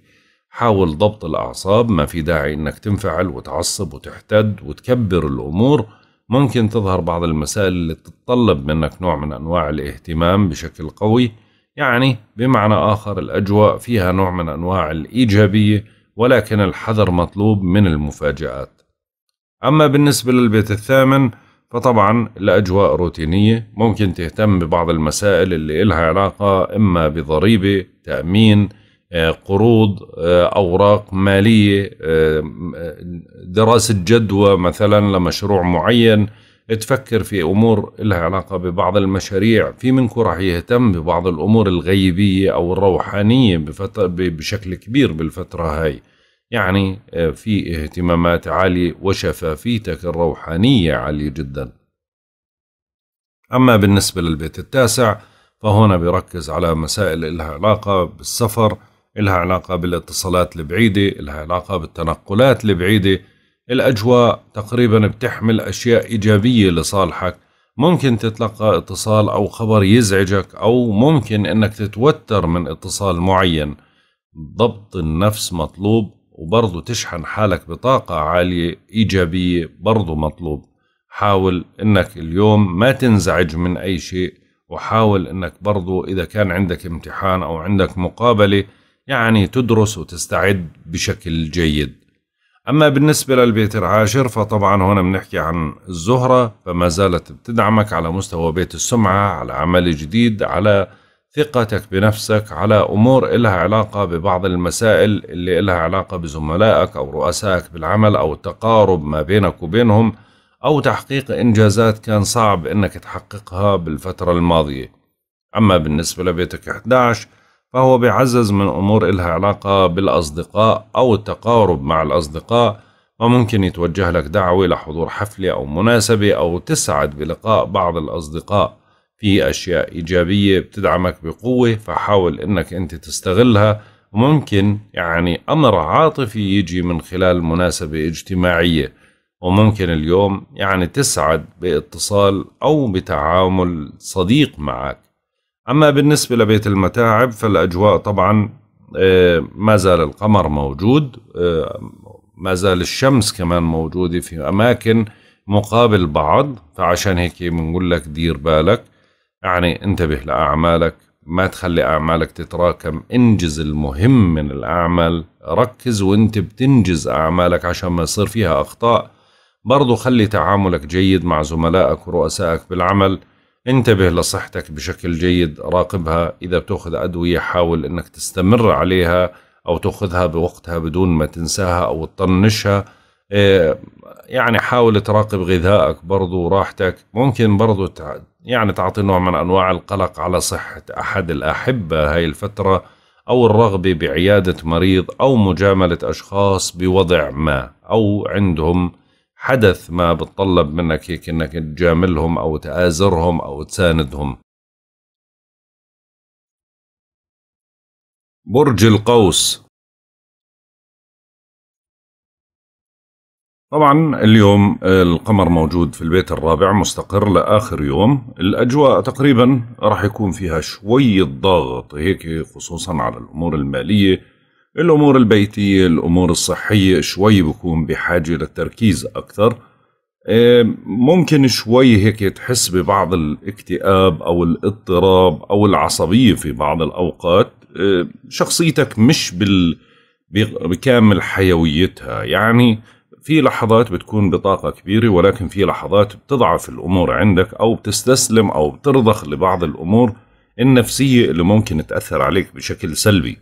حاول ضبط الأعصاب ما في داعي أنك تنفعل وتعصب وتحتد وتكبر الأمور ممكن تظهر بعض المسائل اللي تتطلب منك نوع من أنواع الاهتمام بشكل قوي يعني بمعنى آخر الأجواء فيها نوع من أنواع الإيجابية ولكن الحذر مطلوب من المفاجآت أما بالنسبة للبيت الثامن فطبعا الأجواء روتينية ممكن تهتم ببعض المسائل اللي إلها علاقة إما بضريبة تأمين آه، قروض آه، أوراق مالية آه، دراسة جدوى مثلا لمشروع معين تفكر في أمور إلها علاقة ببعض المشاريع في منكم راح يهتم ببعض الأمور الغيبية أو الروحانية بشكل كبير بالفترة هاي يعني آه, في اهتمامات عالية وشفافيتك الروحانية عالية جدا أما بالنسبة للبيت التاسع فهنا بيركز على مسائل إلها علاقة بالسفر إلها علاقة بالاتصالات البعيدة إلها علاقة بالتنقلات البعيدة الأجواء تقريبا بتحمل أشياء إيجابية لصالحك ممكن تتلقى اتصال أو خبر يزعجك أو ممكن أنك تتوتر من اتصال معين ضبط النفس مطلوب وبرضه تشحن حالك بطاقة عالية إيجابية برضه مطلوب حاول أنك اليوم ما تنزعج من أي شيء وحاول أنك برضه إذا كان عندك امتحان أو عندك مقابلة يعني تدرس وتستعد بشكل جيد أما بالنسبة للبيت العاشر فطبعا هنا بنحكي عن الزهرة فما زالت بتدعمك على مستوى بيت السمعة على عمل جديد على ثقتك بنفسك على أمور إلها علاقة ببعض المسائل اللي إلها علاقة بزملائك أو رؤسائك بالعمل أو التقارب ما بينك وبينهم أو تحقيق إنجازات كان صعب إنك تحققها بالفترة الماضية أما بالنسبة لبيتك 11 فهو بيعزز من أمور إلها علاقة بالأصدقاء أو التقارب مع الأصدقاء وممكن يتوجه لك دعوة لحضور حفلة أو مناسبة أو تسعد بلقاء بعض الأصدقاء في اشياء ايجابيه بتدعمك بقوه فحاول انك انت تستغلها وممكن يعني امر عاطفي يجي من خلال مناسبه اجتماعيه وممكن اليوم يعني تسعد باتصال او بتعامل صديق معك اما بالنسبه لبيت المتاعب فالاجواء طبعا آه، ما زال القمر موجود آه، ما زال الشمس كمان موجوده في اماكن مقابل بعض فعشان هيك بنقول لك دير بالك يعني انتبه لأعمالك ما تخلي أعمالك تتراكم انجز المهم من الأعمال ركز وانت بتنجز أعمالك عشان ما يصير فيها أخطاء برضو خلي تعاملك جيد مع زملائك ورؤسائك بالعمل انتبه لصحتك بشكل جيد راقبها إذا بتأخذ أدوية حاول أنك تستمر عليها أو تأخذها بوقتها بدون ما تنساها أو تطنشها آه، يعني حاول تراقب غذائك برضو وراحتك ممكن برضو يعني تعطي نوع من أنواع القلق على صحة أحد الأحبة هاي الفترة أو الرغبة بعيادة مريض أو مجاملة أشخاص بوضع ما أو عندهم حدث ما بتطلب منك هيك انك تجاملهم او تآزرهم او تساندهم برج القوس طبعا اليوم القمر موجود في البيت الرابع مستقر لآخر يوم الأجواء تقريبا راح يكون فيها شوية ضغط هيك خصوصا على الأمور المالية الأمور البيتية الأمور الصحية شوي بكون بحاجة للتركيز أكثر إيه، ممكن شوي هيك تحس ببعض الاكتئاب أو الاضطراب أو العصبية في بعض الأوقات إيه، شخصيتك مش بال بكامل حيويتها يعني في لحظات بتكون بطاقة كبيرة ولكن في لحظات بتضعف الأمور عندك أو بتستسلم أو بترضخ لبعض الأمور النفسية اللي ممكن تأثر عليك بشكل سلبي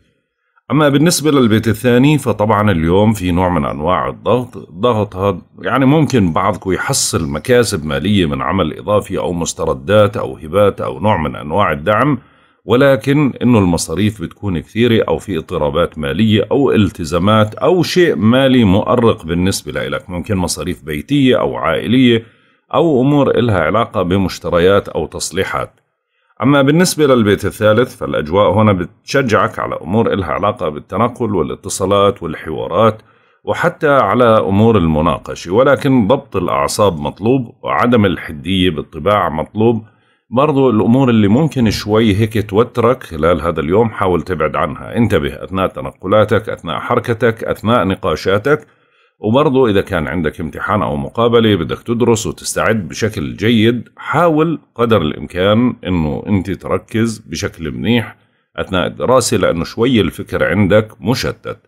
أما بالنسبة للبيت الثاني فطبعا اليوم في نوع من أنواع الضغط الضغط هذا يعني ممكن بعضك يحصل مكاسب مالية من عمل إضافي أو مستردات أو هبات أو نوع من أنواع الدعم ولكن انه المصاريف بتكون كثيرة او في اضطرابات مالية او التزامات او شيء مالي مؤرق بالنسبة لك ممكن مصاريف بيتية او عائلية او امور إلها علاقة بمشتريات او تصليحات أما بالنسبة للبيت الثالث فالأجواء هنا بتشجعك على أمور إلها علاقة بالتنقل والاتصالات والحوارات وحتى على أمور المناقشة ولكن ضبط الأعصاب مطلوب وعدم الحدية بالطباع مطلوب برضو الأمور اللي ممكن شوي هيك توترك خلال هذا اليوم حاول تبعد عنها انتبه أثناء تنقلاتك أثناء حركتك أثناء نقاشاتك وبرضو إذا كان عندك امتحان أو مقابلة بدك تدرس وتستعد بشكل جيد حاول قدر الإمكان أنه أنت تركز بشكل منيح أثناء الدراسة لأنه شوي الفكر عندك مشتت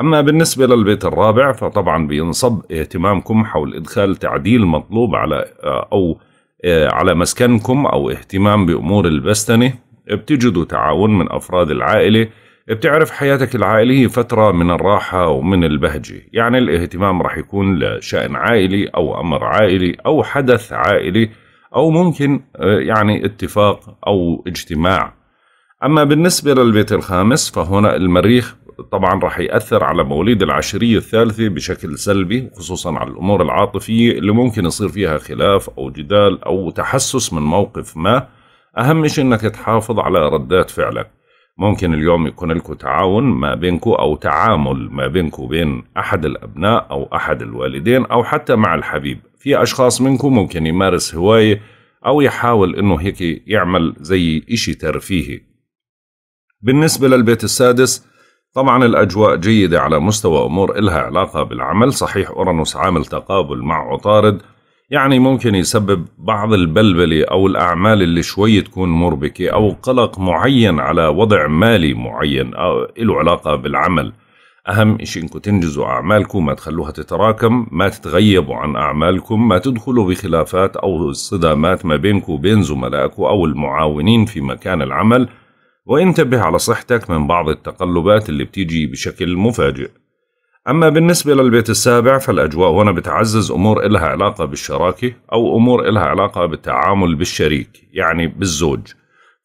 أما بالنسبة للبيت الرابع فطبعا بينصب اهتمامكم حول إدخال تعديل مطلوب على آه، أو آه، على مسكنكم أو اهتمام بأمور البستنة بتجدوا تعاون من أفراد العائلة بتعرف حياتك العائلية فترة من الراحة ومن البهجة يعني الاهتمام رح يكون لشأن عائلي أو أمر عائلي أو حدث عائلي أو ممكن آه، يعني اتفاق أو اجتماع أما بالنسبة للبيت الخامس فهنا المريخ طبعا راح يأثر على مواليد العشرية الثالثة بشكل سلبي خصوصا على الأمور العاطفية اللي ممكن يصير فيها خلاف أو جدال أو تحسس من موقف ما أهم شيء أنك تحافظ على ردات فعلك ممكن اليوم يكون لكم تعاون ما بينكم أو تعامل ما بينكم وبين أحد الأبناء أو أحد الوالدين أو حتى مع الحبيب في أشخاص منكم ممكن يمارس هواية أو يحاول أنه هيك يعمل زي إشي ترفيهي بالنسبة للبيت السادس طبعا الأجواء جيدة على مستوى أمور إلها علاقة بالعمل صحيح أورانوس عامل تقابل مع عطارد يعني ممكن يسبب بعض البلبلة أو الأعمال اللي شوي تكون مربكة أو قلق معين على وضع مالي معين أو له علاقة بالعمل أهم شيء إنكم تنجزوا أعمالكم ما تخلوها تتراكم ما تتغيبوا عن أعمالكم ما تدخلوا بخلافات أو صدامات ما بينكم وبين زملائكم أو المعاونين في مكان العمل وانتبه على صحتك من بعض التقلبات اللي بتيجي بشكل مفاجئ أما بالنسبة للبيت السابع فالأجواء هنا بتعزز أمور إلها علاقة بالشراكة أو أمور إلها علاقة بالتعامل بالشريك يعني بالزوج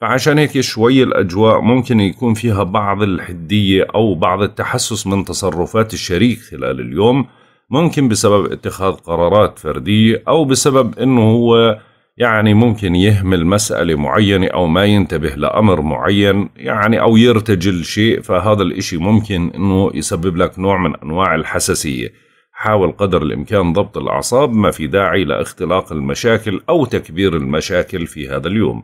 فعشان هيك شوي الأجواء ممكن يكون فيها بعض الحدية أو بعض التحسس من تصرفات الشريك خلال اليوم ممكن بسبب اتخاذ قرارات فردية أو بسبب أنه هو يعني ممكن يهمل مسألة معينة أو ما ينتبه لأمر معين يعني أو يرتجل شيء فهذا الإشي ممكن أنه يسبب لك نوع من أنواع الحساسية حاول قدر الإمكان ضبط الأعصاب ما في داعي لاختلاق المشاكل أو تكبير المشاكل في هذا اليوم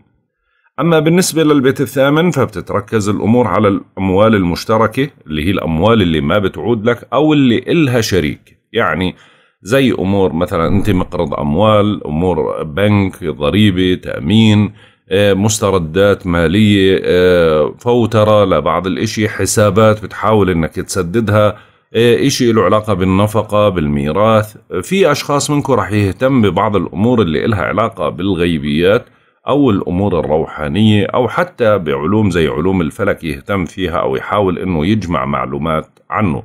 أما بالنسبة للبيت الثامن فبتتركز الأمور على الأموال المشتركة اللي هي الأموال اللي ما بتعود لك أو اللي إلها شريك يعني زي امور مثلا انت مقرض اموال امور بنك ضريبه تامين آه، مستردات ماليه آه، فوتره لبعض الاشي حسابات بتحاول انك تسددها آه، إشي له علاقة بالنفقة بالميراث في أشخاص منكم رح يهتم ببعض الأمور اللي إلها علاقة بالغيبيات أو الأمور الروحانية أو حتى بعلوم زي علوم الفلك يهتم فيها أو يحاول أنه يجمع معلومات عنه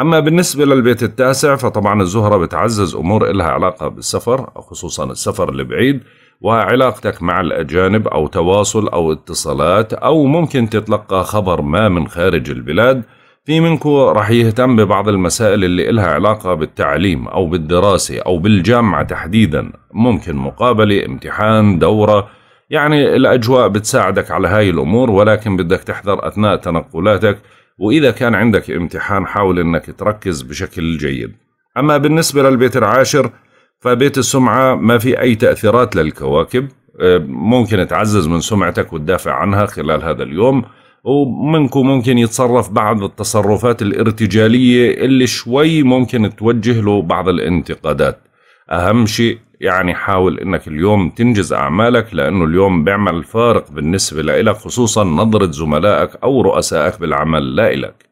أما بالنسبة للبيت التاسع فطبعا الزهرة بتعزز أمور إلها علاقة بالسفر خصوصا السفر البعيد وعلاقتك مع الأجانب أو تواصل أو اتصالات أو ممكن تتلقى خبر ما من خارج البلاد في منكم رح يهتم ببعض المسائل اللي إلها علاقة بالتعليم أو بالدراسة أو بالجامعة تحديدا ممكن مقابلة امتحان دورة يعني الأجواء بتساعدك على هاي الأمور ولكن بدك تحذر أثناء تنقلاتك وإذا كان عندك امتحان حاول أنك تركز بشكل جيد أما بالنسبة للبيت العاشر فبيت السمعة ما في أي تأثيرات للكواكب آه، ممكن تعزز من سمعتك وتدافع عنها خلال هذا اليوم ومنكم ممكن يتصرف بعض التصرفات الارتجالية اللي شوي ممكن توجه له بعض الانتقادات أهم شيء يعني حاول انك اليوم تنجز اعمالك لانه اليوم بيعمل فارق بالنسبة لإلك خصوصا نظرة زملائك او رؤسائك بالعمل لا لك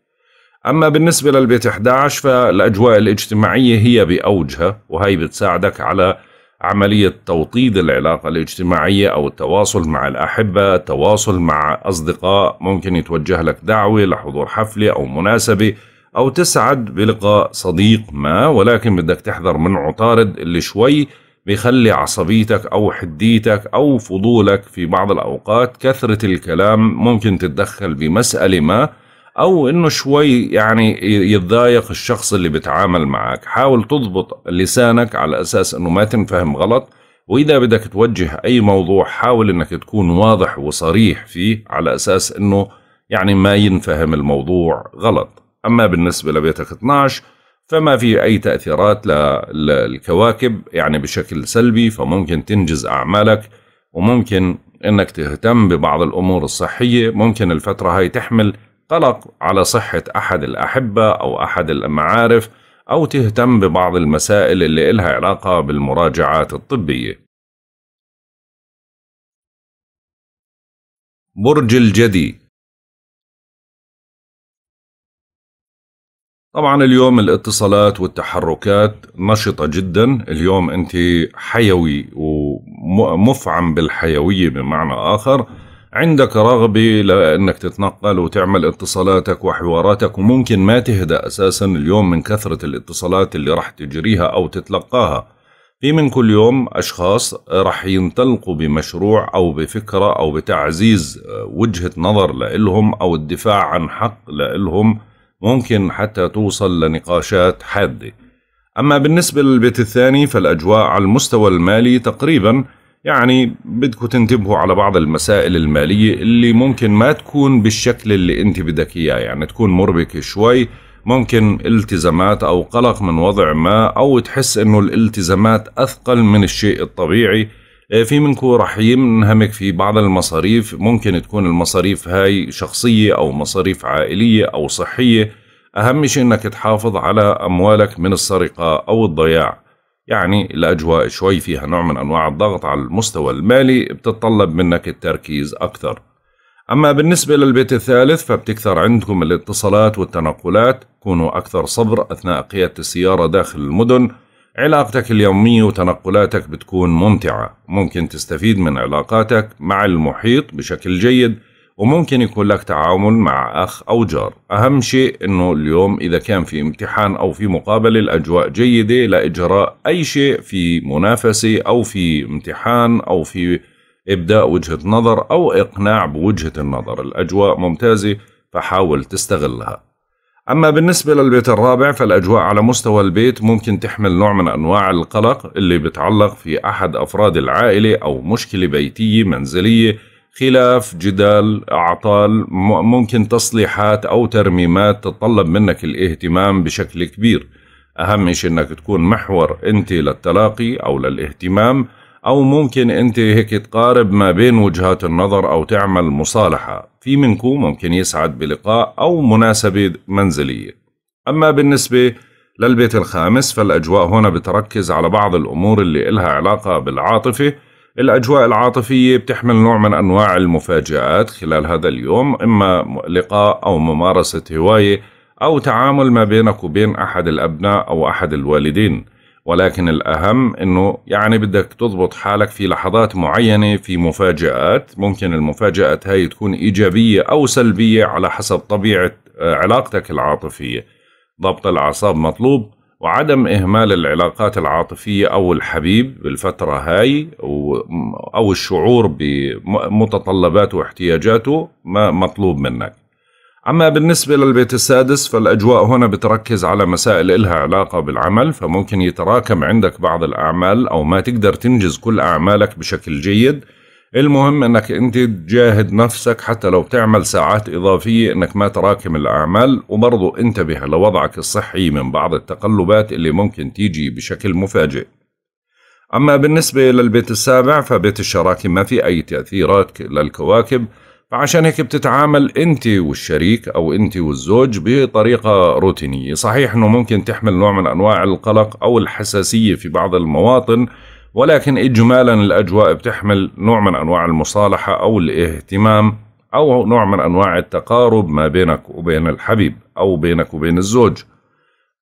أما بالنسبة للبيت 11 فالأجواء الاجتماعية هي بأوجها وهي بتساعدك على عملية توطيد العلاقة الاجتماعية أو التواصل مع الأحبة التواصل مع أصدقاء ممكن يتوجه لك دعوة لحضور حفلة أو مناسبة أو تسعد بلقاء صديق ما ولكن بدك تحذر من عطارد اللي شوي بيخلي عصبيتك أو حديتك أو فضولك في بعض الأوقات كثرة الكلام ممكن تتدخل بمسألة ما أو إنه شوي يعني يتضايق الشخص اللي بتعامل معك حاول تضبط لسانك على أساس إنه ما تنفهم غلط وإذا بدك توجه أي موضوع حاول إنك تكون واضح وصريح فيه على أساس إنه يعني ما ينفهم الموضوع غلط أما بالنسبة لبيتك 12 فما في أي تأثيرات للكواكب يعني بشكل سلبي فممكن تنجز أعمالك وممكن أنك تهتم ببعض الأمور الصحية ممكن الفترة هاي تحمل قلق على صحة أحد الأحبة أو أحد المعارف أو تهتم ببعض المسائل اللي إلها علاقة بالمراجعات الطبية برج الجدي طبعا اليوم الاتصالات والتحركات نشطة جدا اليوم أنت حيوي ومفعم بالحيوية بمعنى آخر عندك رغبة لأنك تتنقل وتعمل اتصالاتك وحواراتك وممكن ما تهدأ أساسا اليوم من كثرة الاتصالات اللي راح تجريها أو تتلقاها في من كل يوم أشخاص راح ينطلقوا بمشروع أو بفكرة أو بتعزيز وجهة نظر لإلهم أو الدفاع عن حق لإلهم ممكن حتى توصل لنقاشات حادة أما بالنسبة للبيت الثاني فالأجواء على المستوى المالي تقريبا يعني بدكوا تنتبهوا على بعض المسائل المالية اللي ممكن ما تكون بالشكل اللي انت بدك اياه يعني تكون مربكة شوي ممكن التزامات او قلق من وضع ما او تحس انه الالتزامات اثقل من الشيء الطبيعي آه، في منكم راح ينهمك في بعض المصاريف ممكن تكون المصاريف هاي شخصية أو مصاريف عائلية أو صحية أهم شيء أنك تحافظ على أموالك من السرقة أو الضياع يعني الأجواء شوي فيها نوع من أنواع الضغط على المستوى المالي بتتطلب منك التركيز أكثر أما بالنسبة للبيت الثالث فبتكثر عندكم الاتصالات والتنقلات كونوا أكثر صبر أثناء قيادة السيارة داخل المدن علاقتك اليومية وتنقلاتك بتكون ممتعة ممكن تستفيد من علاقاتك مع المحيط بشكل جيد وممكن يكون لك تعامل مع أخ أو جار أهم شيء أنه اليوم إذا كان في امتحان أو في مقابلة الأجواء جيدة لإجراء أي شيء في منافسة أو في امتحان أو في إبداء وجهة نظر أو إقناع بوجهة النظر الأجواء ممتازة فحاول تستغلها أما بالنسبة للبيت الرابع فالأجواء على مستوى البيت ممكن تحمل نوع من أنواع القلق اللي بتعلق في أحد أفراد العائلة أو مشكلة بيتية منزلية خلاف جدال أعطال ممكن تصليحات أو ترميمات تتطلب منك الاهتمام بشكل كبير أهم شيء أنك تكون محور أنت للتلاقي أو للاهتمام أو ممكن أنت هيك تقارب ما بين وجهات النظر أو تعمل مصالحة في منكم ممكن يسعد بلقاء أو مناسبة منزلية أما بالنسبة للبيت الخامس فالأجواء هنا بتركز على بعض الأمور اللي إلها علاقة بالعاطفة الأجواء العاطفية بتحمل نوع من أنواع المفاجآت خلال هذا اليوم إما لقاء أو ممارسة هواية أو تعامل ما بينك وبين أحد الأبناء أو أحد الوالدين ولكن الأهم أنه يعني بدك تضبط حالك في لحظات معينة في مفاجآت ممكن المفاجآت هاي تكون إيجابية أو سلبية على حسب طبيعة آه، علاقتك العاطفية ضبط الأعصاب مطلوب وعدم إهمال العلاقات العاطفية أو الحبيب بالفترة هاي أو الشعور بمتطلباته واحتياجاته ما مطلوب منك أما بالنسبة للبيت السادس فالأجواء هنا بتركز على مسائل إلها علاقة بالعمل فممكن يتراكم عندك بعض الأعمال أو ما تقدر تنجز كل أعمالك بشكل جيد المهم أنك أنت تجاهد نفسك حتى لو بتعمل ساعات إضافية أنك ما تراكم الأعمال وبرضو انتبه لوضعك الصحي من بعض التقلبات اللي ممكن تيجي بشكل مفاجئ أما بالنسبة للبيت السابع فبيت الشراكة ما في أي تأثيرات للكواكب فعشان هيك بتتعامل انت والشريك او انت والزوج بطريقه روتينيه صحيح انه ممكن تحمل نوع من انواع القلق او الحساسيه في بعض المواطن ولكن اجمالا الاجواء بتحمل نوع من انواع المصالحه او الاهتمام او نوع من انواع التقارب ما بينك وبين الحبيب او بينك وبين الزوج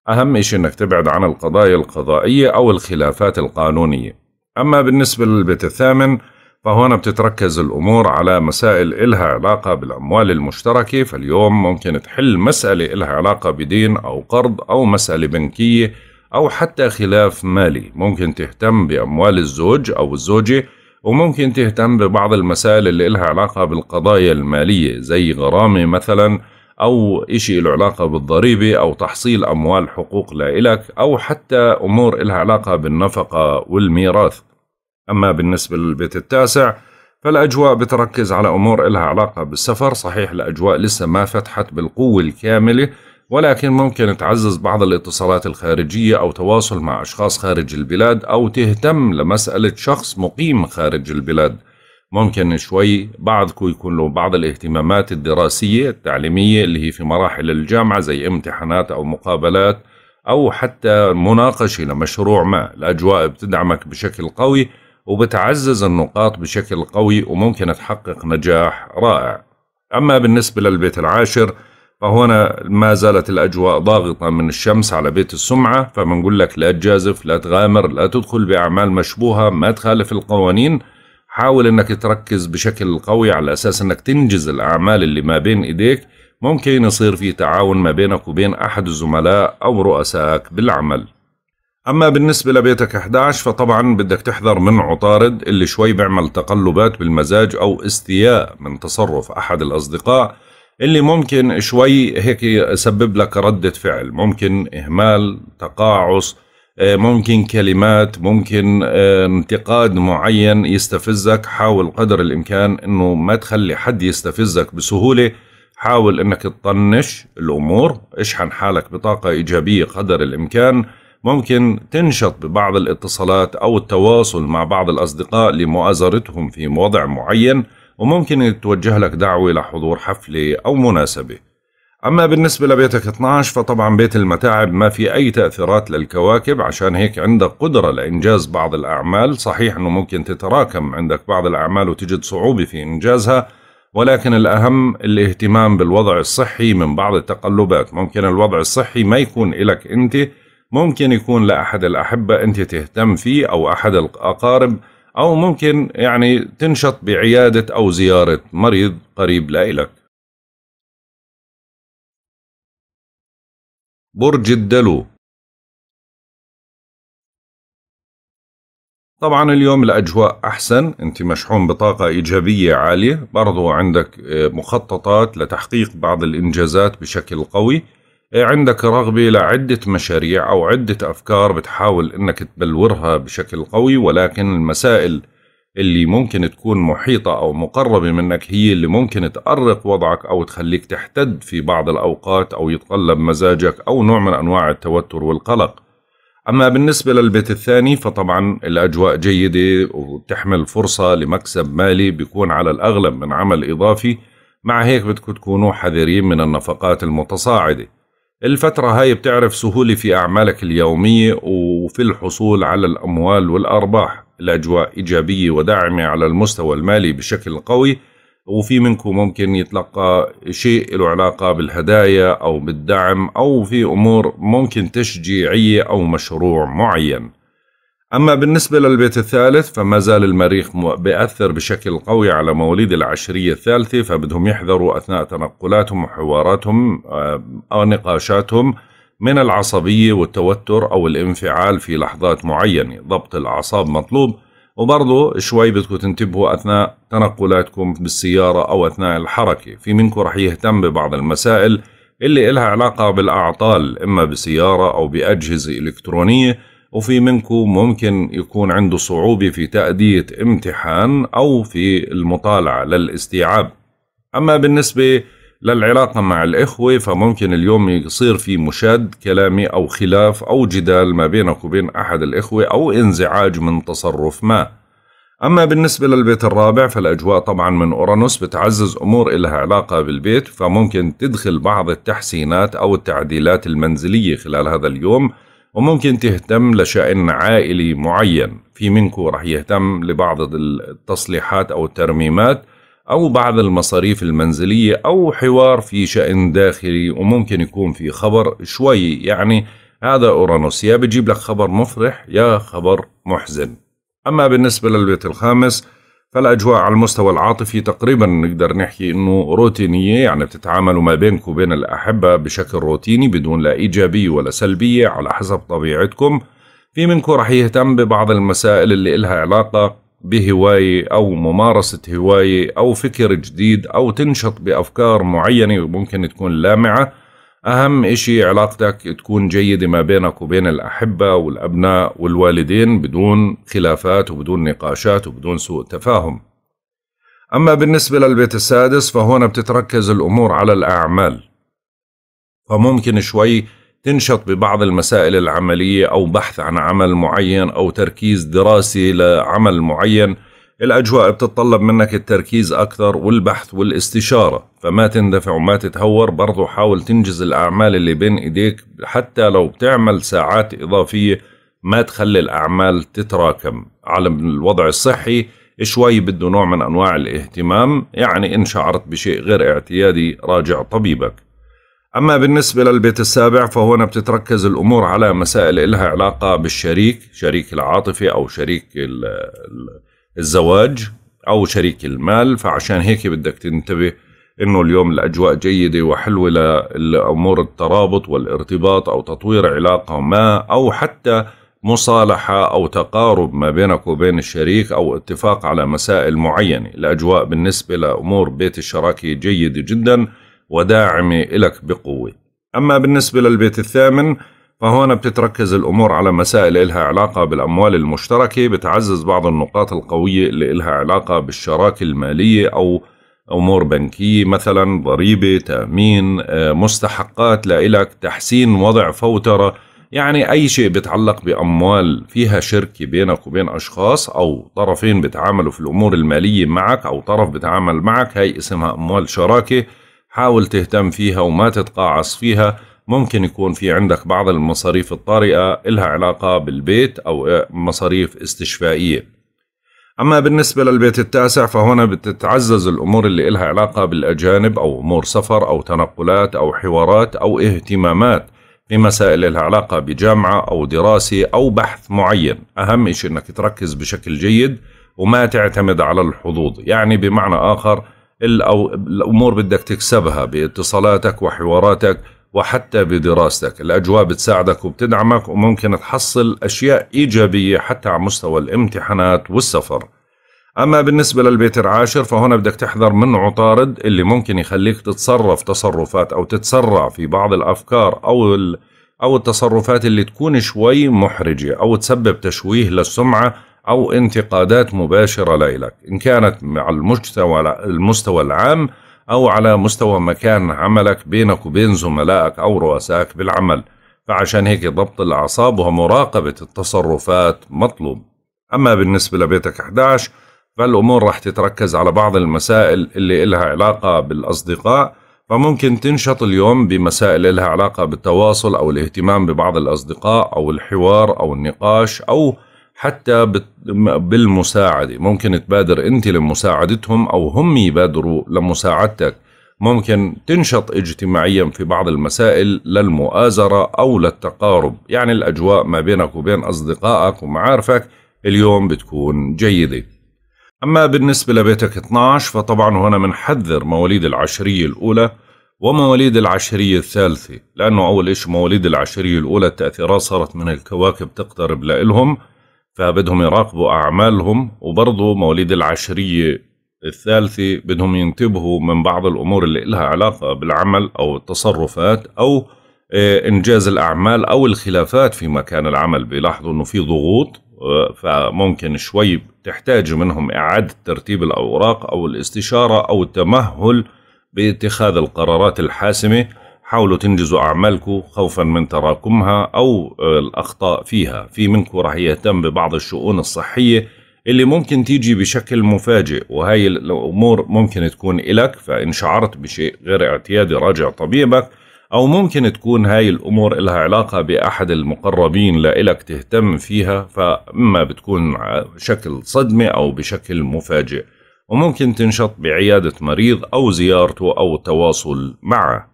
اهم شيء انك تبعد عن القضايا القضائيه او الخلافات القانونيه اما بالنسبه للبيت الثامن فهنا بتتركز الأمور على مسائل إلها علاقة بالأموال المشتركة فاليوم ممكن تحل مسألة إلها علاقة بدين أو قرض أو مسألة بنكية أو حتى خلاف مالي ممكن تهتم بأموال الزوج أو الزوجة وممكن تهتم ببعض المسائل اللي إلها علاقة بالقضايا المالية زي غرامة مثلا أو إشي له علاقة بالضريبة أو تحصيل أموال حقوق لإلك أو حتى أمور إلها علاقة بالنفقة والميراث أما بالنسبة للبيت التاسع فالأجواء بتركز على أمور إلها علاقة بالسفر صحيح الأجواء لسه ما فتحت بالقوة الكاملة ولكن ممكن تعزز بعض الاتصالات الخارجية أو تواصل مع أشخاص خارج البلاد أو تهتم لمسألة شخص مقيم خارج البلاد ممكن شوي بعضكم يكون له بعض الاهتمامات الدراسية التعليمية اللي هي في مراحل الجامعة زي امتحانات أو مقابلات أو حتى مناقشة لمشروع ما الأجواء بتدعمك بشكل قوي وبتعزز النقاط بشكل قوي وممكن تحقق نجاح رائع أما بالنسبة للبيت العاشر فهنا ما زالت الأجواء ضاغطة من الشمس على بيت السمعة فبنقول لك لا تجازف لا تغامر لا تدخل بأعمال مشبوهة ما تخالف القوانين حاول أنك تركز بشكل قوي على أساس أنك تنجز الأعمال اللي ما بين إيديك ممكن يصير في تعاون ما بينك وبين أحد الزملاء أو رؤسائك بالعمل أما بالنسبة لبيتك 11 فطبعا بدك تحذر من عطارد اللي شوي بيعمل تقلبات بالمزاج أو استياء من تصرف أحد الأصدقاء اللي ممكن شوي هيك يسبب لك ردة فعل ممكن إهمال تقاعس آه، ممكن كلمات ممكن آه، انتقاد معين يستفزك حاول قدر الإمكان أنه ما تخلي حد يستفزك بسهولة حاول أنك تطنش الأمور اشحن حالك بطاقة إيجابية قدر الإمكان ممكن تنشط ببعض الاتصالات أو التواصل مع بعض الأصدقاء لمؤازرتهم في وضع معين وممكن يتوجه لك دعوة لحضور حفلة أو مناسبة أما بالنسبة لبيتك 12 فطبعا بيت المتاعب ما في أي تأثيرات للكواكب عشان هيك عندك قدرة لإنجاز بعض الأعمال صحيح أنه ممكن تتراكم عندك بعض الأعمال وتجد صعوبة في إنجازها ولكن الأهم الاهتمام بالوضع الصحي من بعض التقلبات ممكن الوضع الصحي ما يكون لك أنت ممكن يكون لأحد الأحبة أنت تهتم فيه أو أحد الأقارب أو ممكن يعني تنشط بعيادة أو زيارة مريض قريب لإلك برج الدلو طبعا اليوم الأجواء أحسن أنت مشحون بطاقة إيجابية عالية برضو عندك مخططات لتحقيق بعض الإنجازات بشكل قوي عندك رغبة لعدة مشاريع أو عدة أفكار بتحاول إنك تبلورها بشكل قوي ولكن المسائل اللي ممكن تكون محيطة أو مقربة منك هي اللي ممكن تأرق وضعك أو تخليك تحتد في بعض الأوقات أو يتقلب مزاجك أو نوع من أنواع التوتر والقلق أما بالنسبة للبيت الثاني فطبعا الأجواء جيدة وتحمل فرصة لمكسب مالي بيكون على الأغلب من عمل إضافي مع هيك بدكم تكونوا حذرين من النفقات المتصاعده الفترة هاي بتعرف سهولة في أعمالك اليومية وفي الحصول على الأموال والأرباح الأجواء إيجابية وداعمة على المستوى المالي بشكل قوي وفي منكم ممكن يتلقى شيء له علاقة بالهدايا أو بالدعم أو في أمور ممكن تشجيعية أو مشروع معين أما بالنسبة للبيت الثالث فما زال المريخ بأثر بشكل قوي على مواليد العشرية الثالثة فبدهم يحذروا أثناء تنقلاتهم وحواراتهم أو آه، نقاشاتهم من العصبية والتوتر أو الانفعال في لحظات معينة ضبط الأعصاب مطلوب وبرضه شوي بدكم تنتبهوا أثناء تنقلاتكم بالسيارة أو أثناء الحركة في منكم رح يهتم ببعض المسائل اللي إلها علاقة بالأعطال إما بسيارة أو بأجهزة إلكترونية وفي منكم ممكن يكون عنده صعوبة في تأدية امتحان أو في المطالعة للاستيعاب أما بالنسبة للعلاقة مع الإخوة فممكن اليوم يصير في مشاد كلامي أو خلاف أو جدال ما بينك وبين أحد الإخوة أو انزعاج من تصرف ما أما بالنسبة للبيت الرابع فالأجواء طبعا من أورانوس بتعزز أمور إلها علاقة بالبيت فممكن تدخل بعض التحسينات أو التعديلات المنزلية خلال هذا اليوم وممكن تهتم لشأن عائلي معين في منكو رح يهتم لبعض التصليحات أو الترميمات أو بعض المصاريف المنزلية أو حوار في شأن داخلي وممكن يكون في خبر شوي يعني هذا أورانوس يا بجيب لك خبر مفرح يا خبر محزن أما بالنسبة للبيت الخامس فالأجواء على المستوى العاطفي تقريبا نقدر نحكي أنه روتينية يعني بتتعاملوا ما بينكم وبين الأحبة بشكل روتيني بدون لا إيجابية ولا سلبية على حسب طبيعتكم في منكم رح يهتم ببعض المسائل اللي إلها علاقة بهواية أو ممارسة هواية أو فكر جديد أو تنشط بأفكار معينة ممكن تكون لامعة أهم إشي علاقتك تكون جيدة ما بينك وبين الأحبة والأبناء والوالدين بدون خلافات وبدون نقاشات وبدون سوء تفاهم أما بالنسبة للبيت السادس فهون بتتركز الأمور على الأعمال فممكن شوي تنشط ببعض المسائل العملية أو بحث عن عمل معين أو تركيز دراسي لعمل معين الأجواء بتتطلب منك التركيز أكثر والبحث والاستشارة فما تندفع وما تتهور برضو حاول تنجز الأعمال اللي بين إيديك حتى لو بتعمل ساعات إضافية ما تخلي الأعمال تتراكم على الوضع الصحي شوي بده نوع من أنواع الاهتمام يعني إن شعرت بشيء غير اعتيادي راجع طبيبك أما بالنسبة للبيت السابع فهنا بتتركز الأمور على مسائل إلها علاقة بالشريك شريك العاطفي أو شريك ال ال الزواج أو شريك المال فعشان هيك بدك تنتبه انه اليوم الاجواء جيده وحلوه لامور الترابط والارتباط او تطوير علاقه ما او حتى مصالحه او تقارب ما بينك وبين الشريك او اتفاق على مسائل معينه، الاجواء بالنسبه لامور بيت الشراكه جيده جدا وداعمه لك بقوه. اما بالنسبه للبيت الثامن فهون بتتركز الأمور على مسائل إلها علاقة بالأموال المشتركة بتعزز بعض النقاط القوية اللي إلها علاقة بالشراكة المالية أو أمور بنكية مثلا ضريبة تأمين آه، مستحقات لإلك تحسين وضع فوترة يعني أي شيء بيتعلق بأموال فيها شركة بينك وبين أشخاص أو طرفين بتعاملوا في الأمور المالية معك أو طرف بتعامل معك هاي اسمها أموال شراكة حاول تهتم فيها وما تتقاعص فيها ممكن يكون في عندك بعض المصاريف الطارئة إلها علاقة بالبيت أو مصاريف استشفائية أما بالنسبة للبيت التاسع فهنا بتتعزز الأمور اللي إلها علاقة بالأجانب أو أمور سفر أو تنقلات أو حوارات أو اهتمامات في مسائل إلها علاقة بجامعة أو دراسة أو بحث معين أهم شيء أنك تركز بشكل جيد وما تعتمد على الحظوظ يعني بمعنى آخر الأمور بدك تكسبها باتصالاتك وحواراتك وحتى بدراستك الأجواء بتساعدك وبتدعمك وممكن تحصل أشياء إيجابية حتى على مستوى الامتحانات والسفر أما بالنسبة للبيت العاشر فهنا بدك تحذر من عطارد اللي ممكن يخليك تتصرف تصرفات أو تتسرع في بعض الأفكار أو أو التصرفات اللي تكون شوي محرجة أو تسبب تشويه للسمعة أو انتقادات مباشرة لإلك إن كانت على المستوى المستوى العام أو على مستوى مكان عملك بينك وبين زملائك أو رؤسائك بالعمل فعشان هيك ضبط الأعصاب ومراقبة التصرفات مطلوب أما بالنسبة لبيتك 11 فالأمور راح تتركز على بعض المسائل اللي إلها علاقة بالأصدقاء فممكن تنشط اليوم بمسائل إلها علاقة بالتواصل أو الاهتمام ببعض الأصدقاء أو الحوار أو النقاش أو حتى بالمساعدة ممكن تبادر أنت لمساعدتهم أو هم يبادروا لمساعدتك ممكن تنشط اجتماعيا في بعض المسائل للمؤازرة أو للتقارب يعني الأجواء ما بينك وبين أصدقائك ومعارفك اليوم بتكون جيدة أما بالنسبة لبيتك 12 فطبعا هنا بنحذر مواليد العشرية الأولى ومواليد العشرية الثالثة لأنه أول شيء مواليد العشرية الأولى التأثيرات صارت من الكواكب تقترب لإلهم فبدهم يراقبوا أعمالهم وبرضه مواليد العشرية الثالثة بدهم ينتبهوا من بعض الأمور اللي إلها علاقة بالعمل أو التصرفات أو آه، إنجاز الأعمال أو الخلافات في مكان العمل بيلاحظوا أنه في ضغوط آه، فممكن شوي تحتاج منهم إعادة ترتيب الأوراق أو الاستشارة أو التمهل باتخاذ القرارات الحاسمة حاولوا تنجزوا أعمالكم خوفا من تراكمها أو آه، الأخطاء فيها في منكم راح يهتم ببعض الشؤون الصحية اللي ممكن تيجي بشكل مفاجئ وهي الأمور ممكن تكون إلك فإن شعرت بشيء غير اعتيادي راجع طبيبك أو ممكن تكون هاي الأمور إلها علاقة بأحد المقربين لإلك تهتم فيها فإما بتكون بشكل صدمة أو بشكل مفاجئ وممكن تنشط بعيادة مريض أو زيارته أو التواصل معه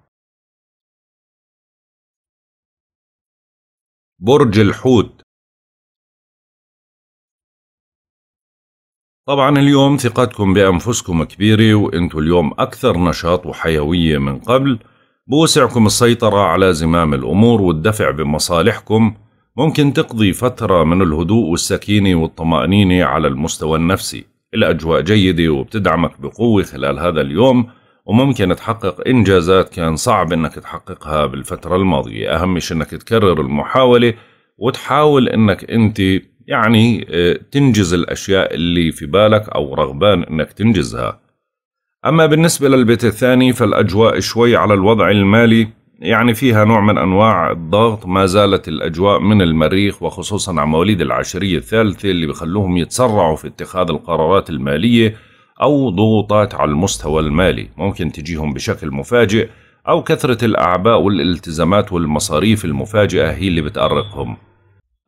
برج الحوت طبعا اليوم ثقتكم بأنفسكم كبيرة وانتوا اليوم أكثر نشاط وحيوية من قبل بوسعكم السيطرة على زمام الأمور والدفع بمصالحكم ممكن تقضي فترة من الهدوء والسكينة والطمأنينة على المستوى النفسي الأجواء جيدة وبتدعمك بقوة خلال هذا اليوم وممكن تحقق إنجازات كان صعب إنك تحققها بالفترة الماضية أهم شيء إنك تكرر المحاولة وتحاول إنك أنت يعني آه، تنجز الأشياء اللي في بالك أو رغبان إنك تنجزها أما بالنسبة للبيت الثاني فالأجواء شوي على الوضع المالي يعني فيها نوع من أنواع الضغط ما زالت الأجواء من المريخ وخصوصا على مواليد العشرية الثالثة اللي بخلوهم يتسرعوا في اتخاذ القرارات المالية أو ضغوطات على المستوى المالي ممكن تجيهم بشكل مفاجئ أو كثرة الأعباء والالتزامات والمصاريف المفاجئة هي اللي بتأرقهم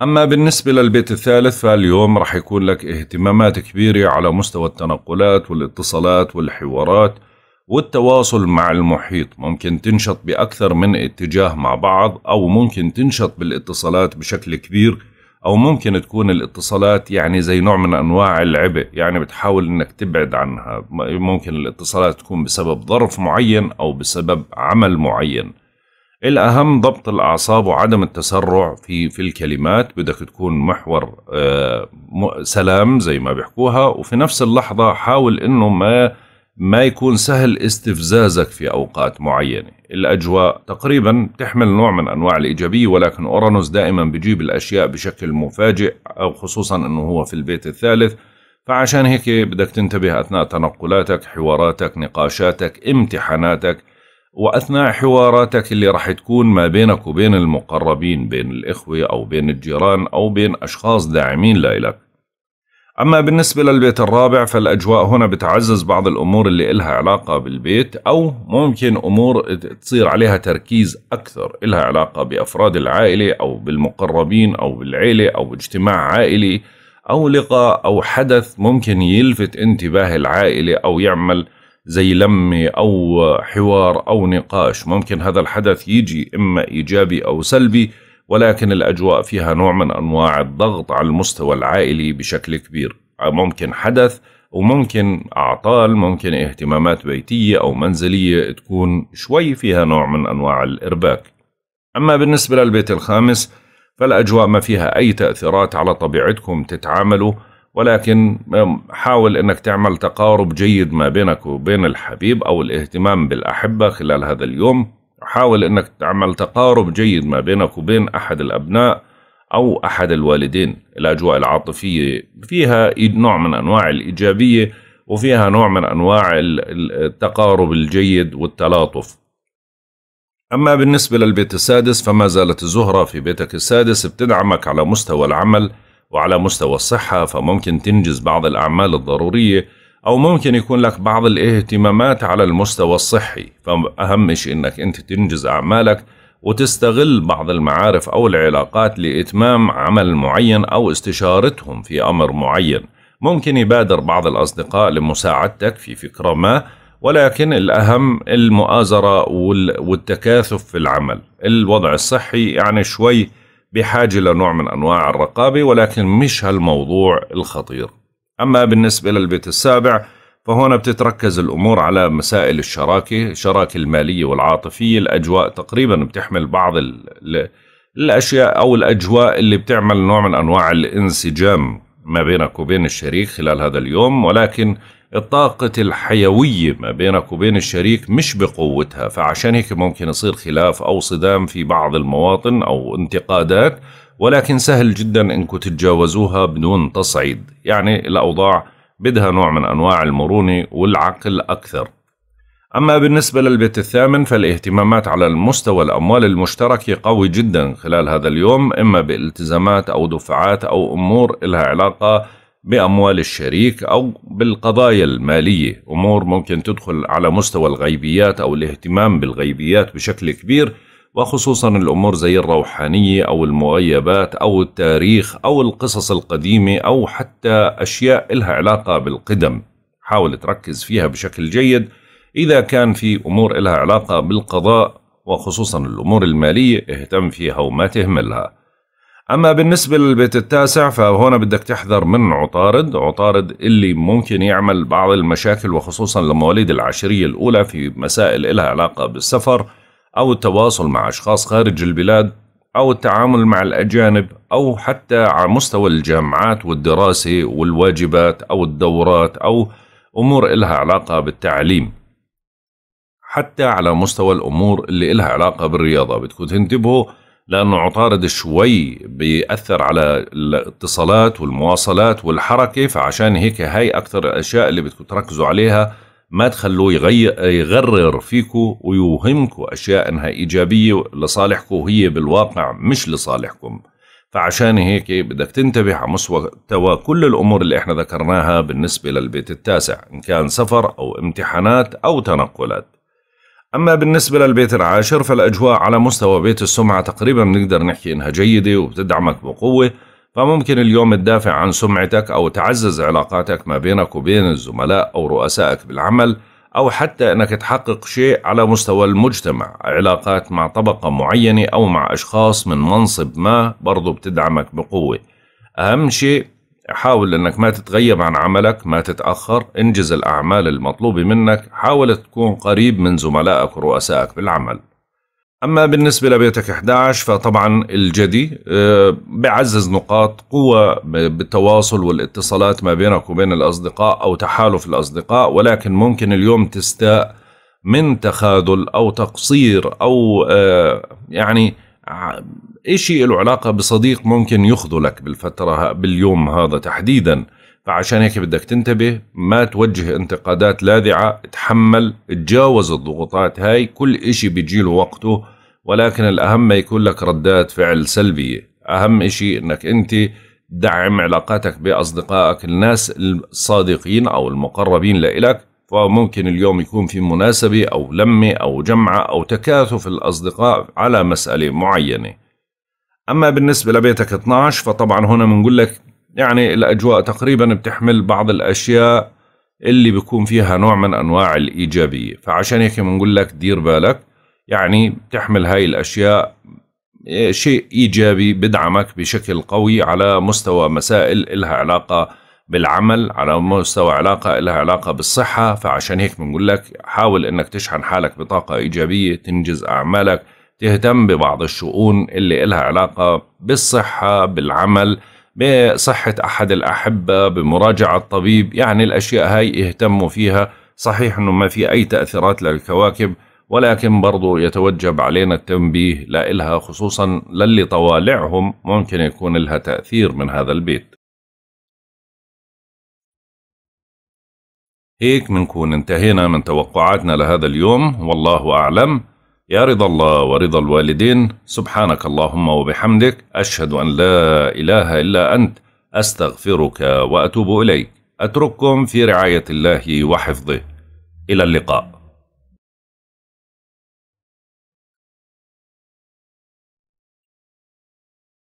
أما بالنسبة للبيت الثالث فاليوم رح يكون لك اهتمامات كبيرة على مستوى التنقلات والاتصالات والحوارات والتواصل مع المحيط ممكن تنشط بأكثر من اتجاه مع بعض أو ممكن تنشط بالاتصالات بشكل كبير او ممكن تكون الاتصالات يعني زي نوع من انواع العبء يعني بتحاول انك تبعد عنها ممكن الاتصالات تكون بسبب ظرف معين او بسبب عمل معين الأهم ضبط الأعصاب وعدم التسرع في في الكلمات بدك تكون محور آه، سلام زي ما بيحكوها وفي نفس اللحظة حاول إنه ما ما يكون سهل استفزازك في أوقات معينة الأجواء تقريبا تحمل نوع من أنواع الإيجابية ولكن أورانوس دائما بجيب الأشياء بشكل مفاجئ أو خصوصا أنه هو في البيت الثالث فعشان هيك بدك تنتبه أثناء تنقلاتك حواراتك نقاشاتك امتحاناتك وأثناء حواراتك اللي راح تكون ما بينك وبين المقربين بين الإخوة أو بين الجيران أو بين أشخاص داعمين لإلك أما بالنسبة للبيت الرابع فالأجواء هنا بتعزز بعض الأمور اللي إلها علاقة بالبيت أو ممكن أمور تصير عليها تركيز أكثر إلها علاقة بأفراد العائلة أو بالمقربين أو بالعيلة أو اجتماع عائلي أو لقاء أو حدث ممكن يلفت انتباه العائلة أو يعمل زي لمة أو حوار أو نقاش ممكن هذا الحدث يجي إما إيجابي أو سلبي ولكن الأجواء فيها نوع من أنواع الضغط على المستوى العائلي بشكل كبير ممكن حدث وممكن أعطال ممكن اهتمامات بيتية أو منزلية تكون شوي فيها نوع من أنواع الإرباك أما بالنسبة للبيت الخامس فالأجواء ما فيها أي تأثيرات على طبيعتكم تتعاملوا ولكن حاول أنك تعمل تقارب جيد ما بينك وبين الحبيب أو الاهتمام بالأحبة خلال هذا اليوم حاول أنك تعمل تقارب جيد ما بينك وبين أحد الأبناء أو أحد الوالدين الأجواء العاطفية فيها نوع من أنواع الإيجابية وفيها نوع من أنواع التقارب الجيد والتلاطف أما بالنسبة للبيت السادس فما زالت الزهرة في بيتك السادس بتدعمك على مستوى العمل وعلى مستوى الصحة فممكن تنجز بعض الأعمال الضرورية أو ممكن يكون لك بعض الاهتمامات على المستوى الصحي فأهم شيء أنك أنت تنجز أعمالك وتستغل بعض المعارف أو العلاقات لإتمام عمل معين أو استشارتهم في أمر معين ممكن يبادر بعض الأصدقاء لمساعدتك في فكرة ما ولكن الأهم المؤازرة والتكاثف في العمل الوضع الصحي يعني شوي بحاجة لنوع من أنواع الرقابة ولكن مش هالموضوع الخطير أما بالنسبة للبيت السابع فهنا بتتركز الأمور على مسائل الشراكة الشراكة المالية والعاطفية الأجواء تقريبا بتحمل بعض الـ الأشياء أو الأجواء اللي بتعمل نوع من أنواع الانسجام ما بينك وبين الشريك خلال هذا اليوم ولكن الطاقة الحيوية ما بينك وبين الشريك مش بقوتها فعشان هيك ممكن يصير خلاف أو صدام في بعض المواطن أو انتقادات ولكن سهل جدا انكم تتجاوزوها بدون تصعيد يعني الأوضاع بدها نوع من أنواع المرونة والعقل أكثر أما بالنسبة للبيت الثامن فالاهتمامات على المستوى الأموال المشتركة قوي جدا خلال هذا اليوم إما بالتزامات أو دفعات أو أمور لها علاقة بأموال الشريك أو بالقضايا المالية أمور ممكن تدخل على مستوى الغيبيات أو الاهتمام بالغيبيات بشكل كبير وخصوصا الأمور زي الروحانية أو المغيبات أو التاريخ أو القصص القديمة أو حتى أشياء إلها علاقة بالقدم حاول تركز فيها بشكل جيد إذا كان في أمور إلها علاقة بالقضاء وخصوصا الأمور المالية اهتم فيها وما تهملها أما بالنسبة للبيت التاسع فهنا بدك تحذر من عطارد عطارد اللي ممكن يعمل بعض المشاكل وخصوصا لمواليد العشرية الأولى في مسائل إلها علاقة بالسفر أو التواصل مع أشخاص خارج البلاد أو التعامل مع الأجانب أو حتى على مستوى الجامعات والدراسة والواجبات أو الدورات أو أمور إلها علاقة بالتعليم حتى على مستوى الأمور اللي إلها علاقة بالرياضة بتكون تنتبهوا لأنه عطارد شوي بيأثر على الاتصالات والمواصلات والحركة فعشان هيك هاي أكثر الأشياء اللي بدكم تركزوا عليها ما تخلوه يغير يغرر فيكو ويوهمكو أشياء أنها إيجابية لصالحكو وهي بالواقع مش لصالحكم فعشان هيك بدك تنتبه على مستوى كل الأمور اللي احنا ذكرناها بالنسبة للبيت التاسع إن كان سفر أو امتحانات أو تنقلات أما بالنسبة للبيت العاشر فالأجواء على مستوى بيت السمعة تقريبا بنقدر نحكي إنها جيدة وبتدعمك بقوة فممكن اليوم تدافع عن سمعتك أو تعزز علاقاتك ما بينك وبين الزملاء أو رؤسائك بالعمل أو حتى أنك تحقق شيء على مستوى المجتمع علاقات مع طبقة معينة أو مع أشخاص من منصب ما برضو بتدعمك بقوة أهم شيء حاول أنك ما تتغيب عن عملك ما تتأخر انجز الأعمال المطلوبة منك حاول تكون قريب من زملائك ورؤسائك بالعمل أما بالنسبة لبيتك 11 فطبعا الجدي آه، بعزز نقاط قوة بالتواصل والاتصالات ما بينك وبين الأصدقاء أو تحالف الأصدقاء ولكن ممكن اليوم تستاء من تخاذل أو تقصير أو آه، يعني إشي له علاقة بصديق ممكن يخذلك بالفترة باليوم هذا تحديدا فعشان هيك بدك تنتبه ما توجه انتقادات لاذعة تحمل تجاوز الضغوطات هاي كل إشي بيجيله وقته ولكن الأهم ما يكون لك ردات فعل سلبية أهم إشي أنك أنت دعم علاقاتك بأصدقائك الناس الصادقين أو المقربين لإلك فممكن اليوم يكون في مناسبة أو لمة أو جمعة أو تكاثف الأصدقاء على مسألة معينة أما بالنسبة لبيتك 12 فطبعا هنا بنقول لك يعني الأجواء تقريبا بتحمل بعض الأشياء اللي بيكون فيها نوع من أنواع الإيجابية فعشان هيك بنقول لك دير بالك يعني بتحمل هاي الأشياء آه، شيء إيجابي بدعمك بشكل قوي على مستوى مسائل إلها علاقة بالعمل على مستوى علاقة إلها علاقة بالصحة فعشان هيك بنقول لك حاول أنك تشحن حالك بطاقة إيجابية تنجز أعمالك تهتم ببعض الشؤون اللي إلها علاقة بالصحة بالعمل بصحة أحد الأحبة بمراجعة طبيب يعني الأشياء هاي اهتموا فيها صحيح أنه ما في أي تأثيرات للكواكب ولكن برضو يتوجب علينا التنبيه لإلها خصوصا للي طوالعهم ممكن يكون لها تأثير من هذا البيت هيك منكون انتهينا من توقعاتنا لهذا اليوم والله أعلم يا رضا الله ورضا الوالدين سبحانك اللهم وبحمدك أشهد أن لا إله إلا أنت أستغفرك وأتوب إليك أترككم في رعاية الله وحفظه إلى اللقاء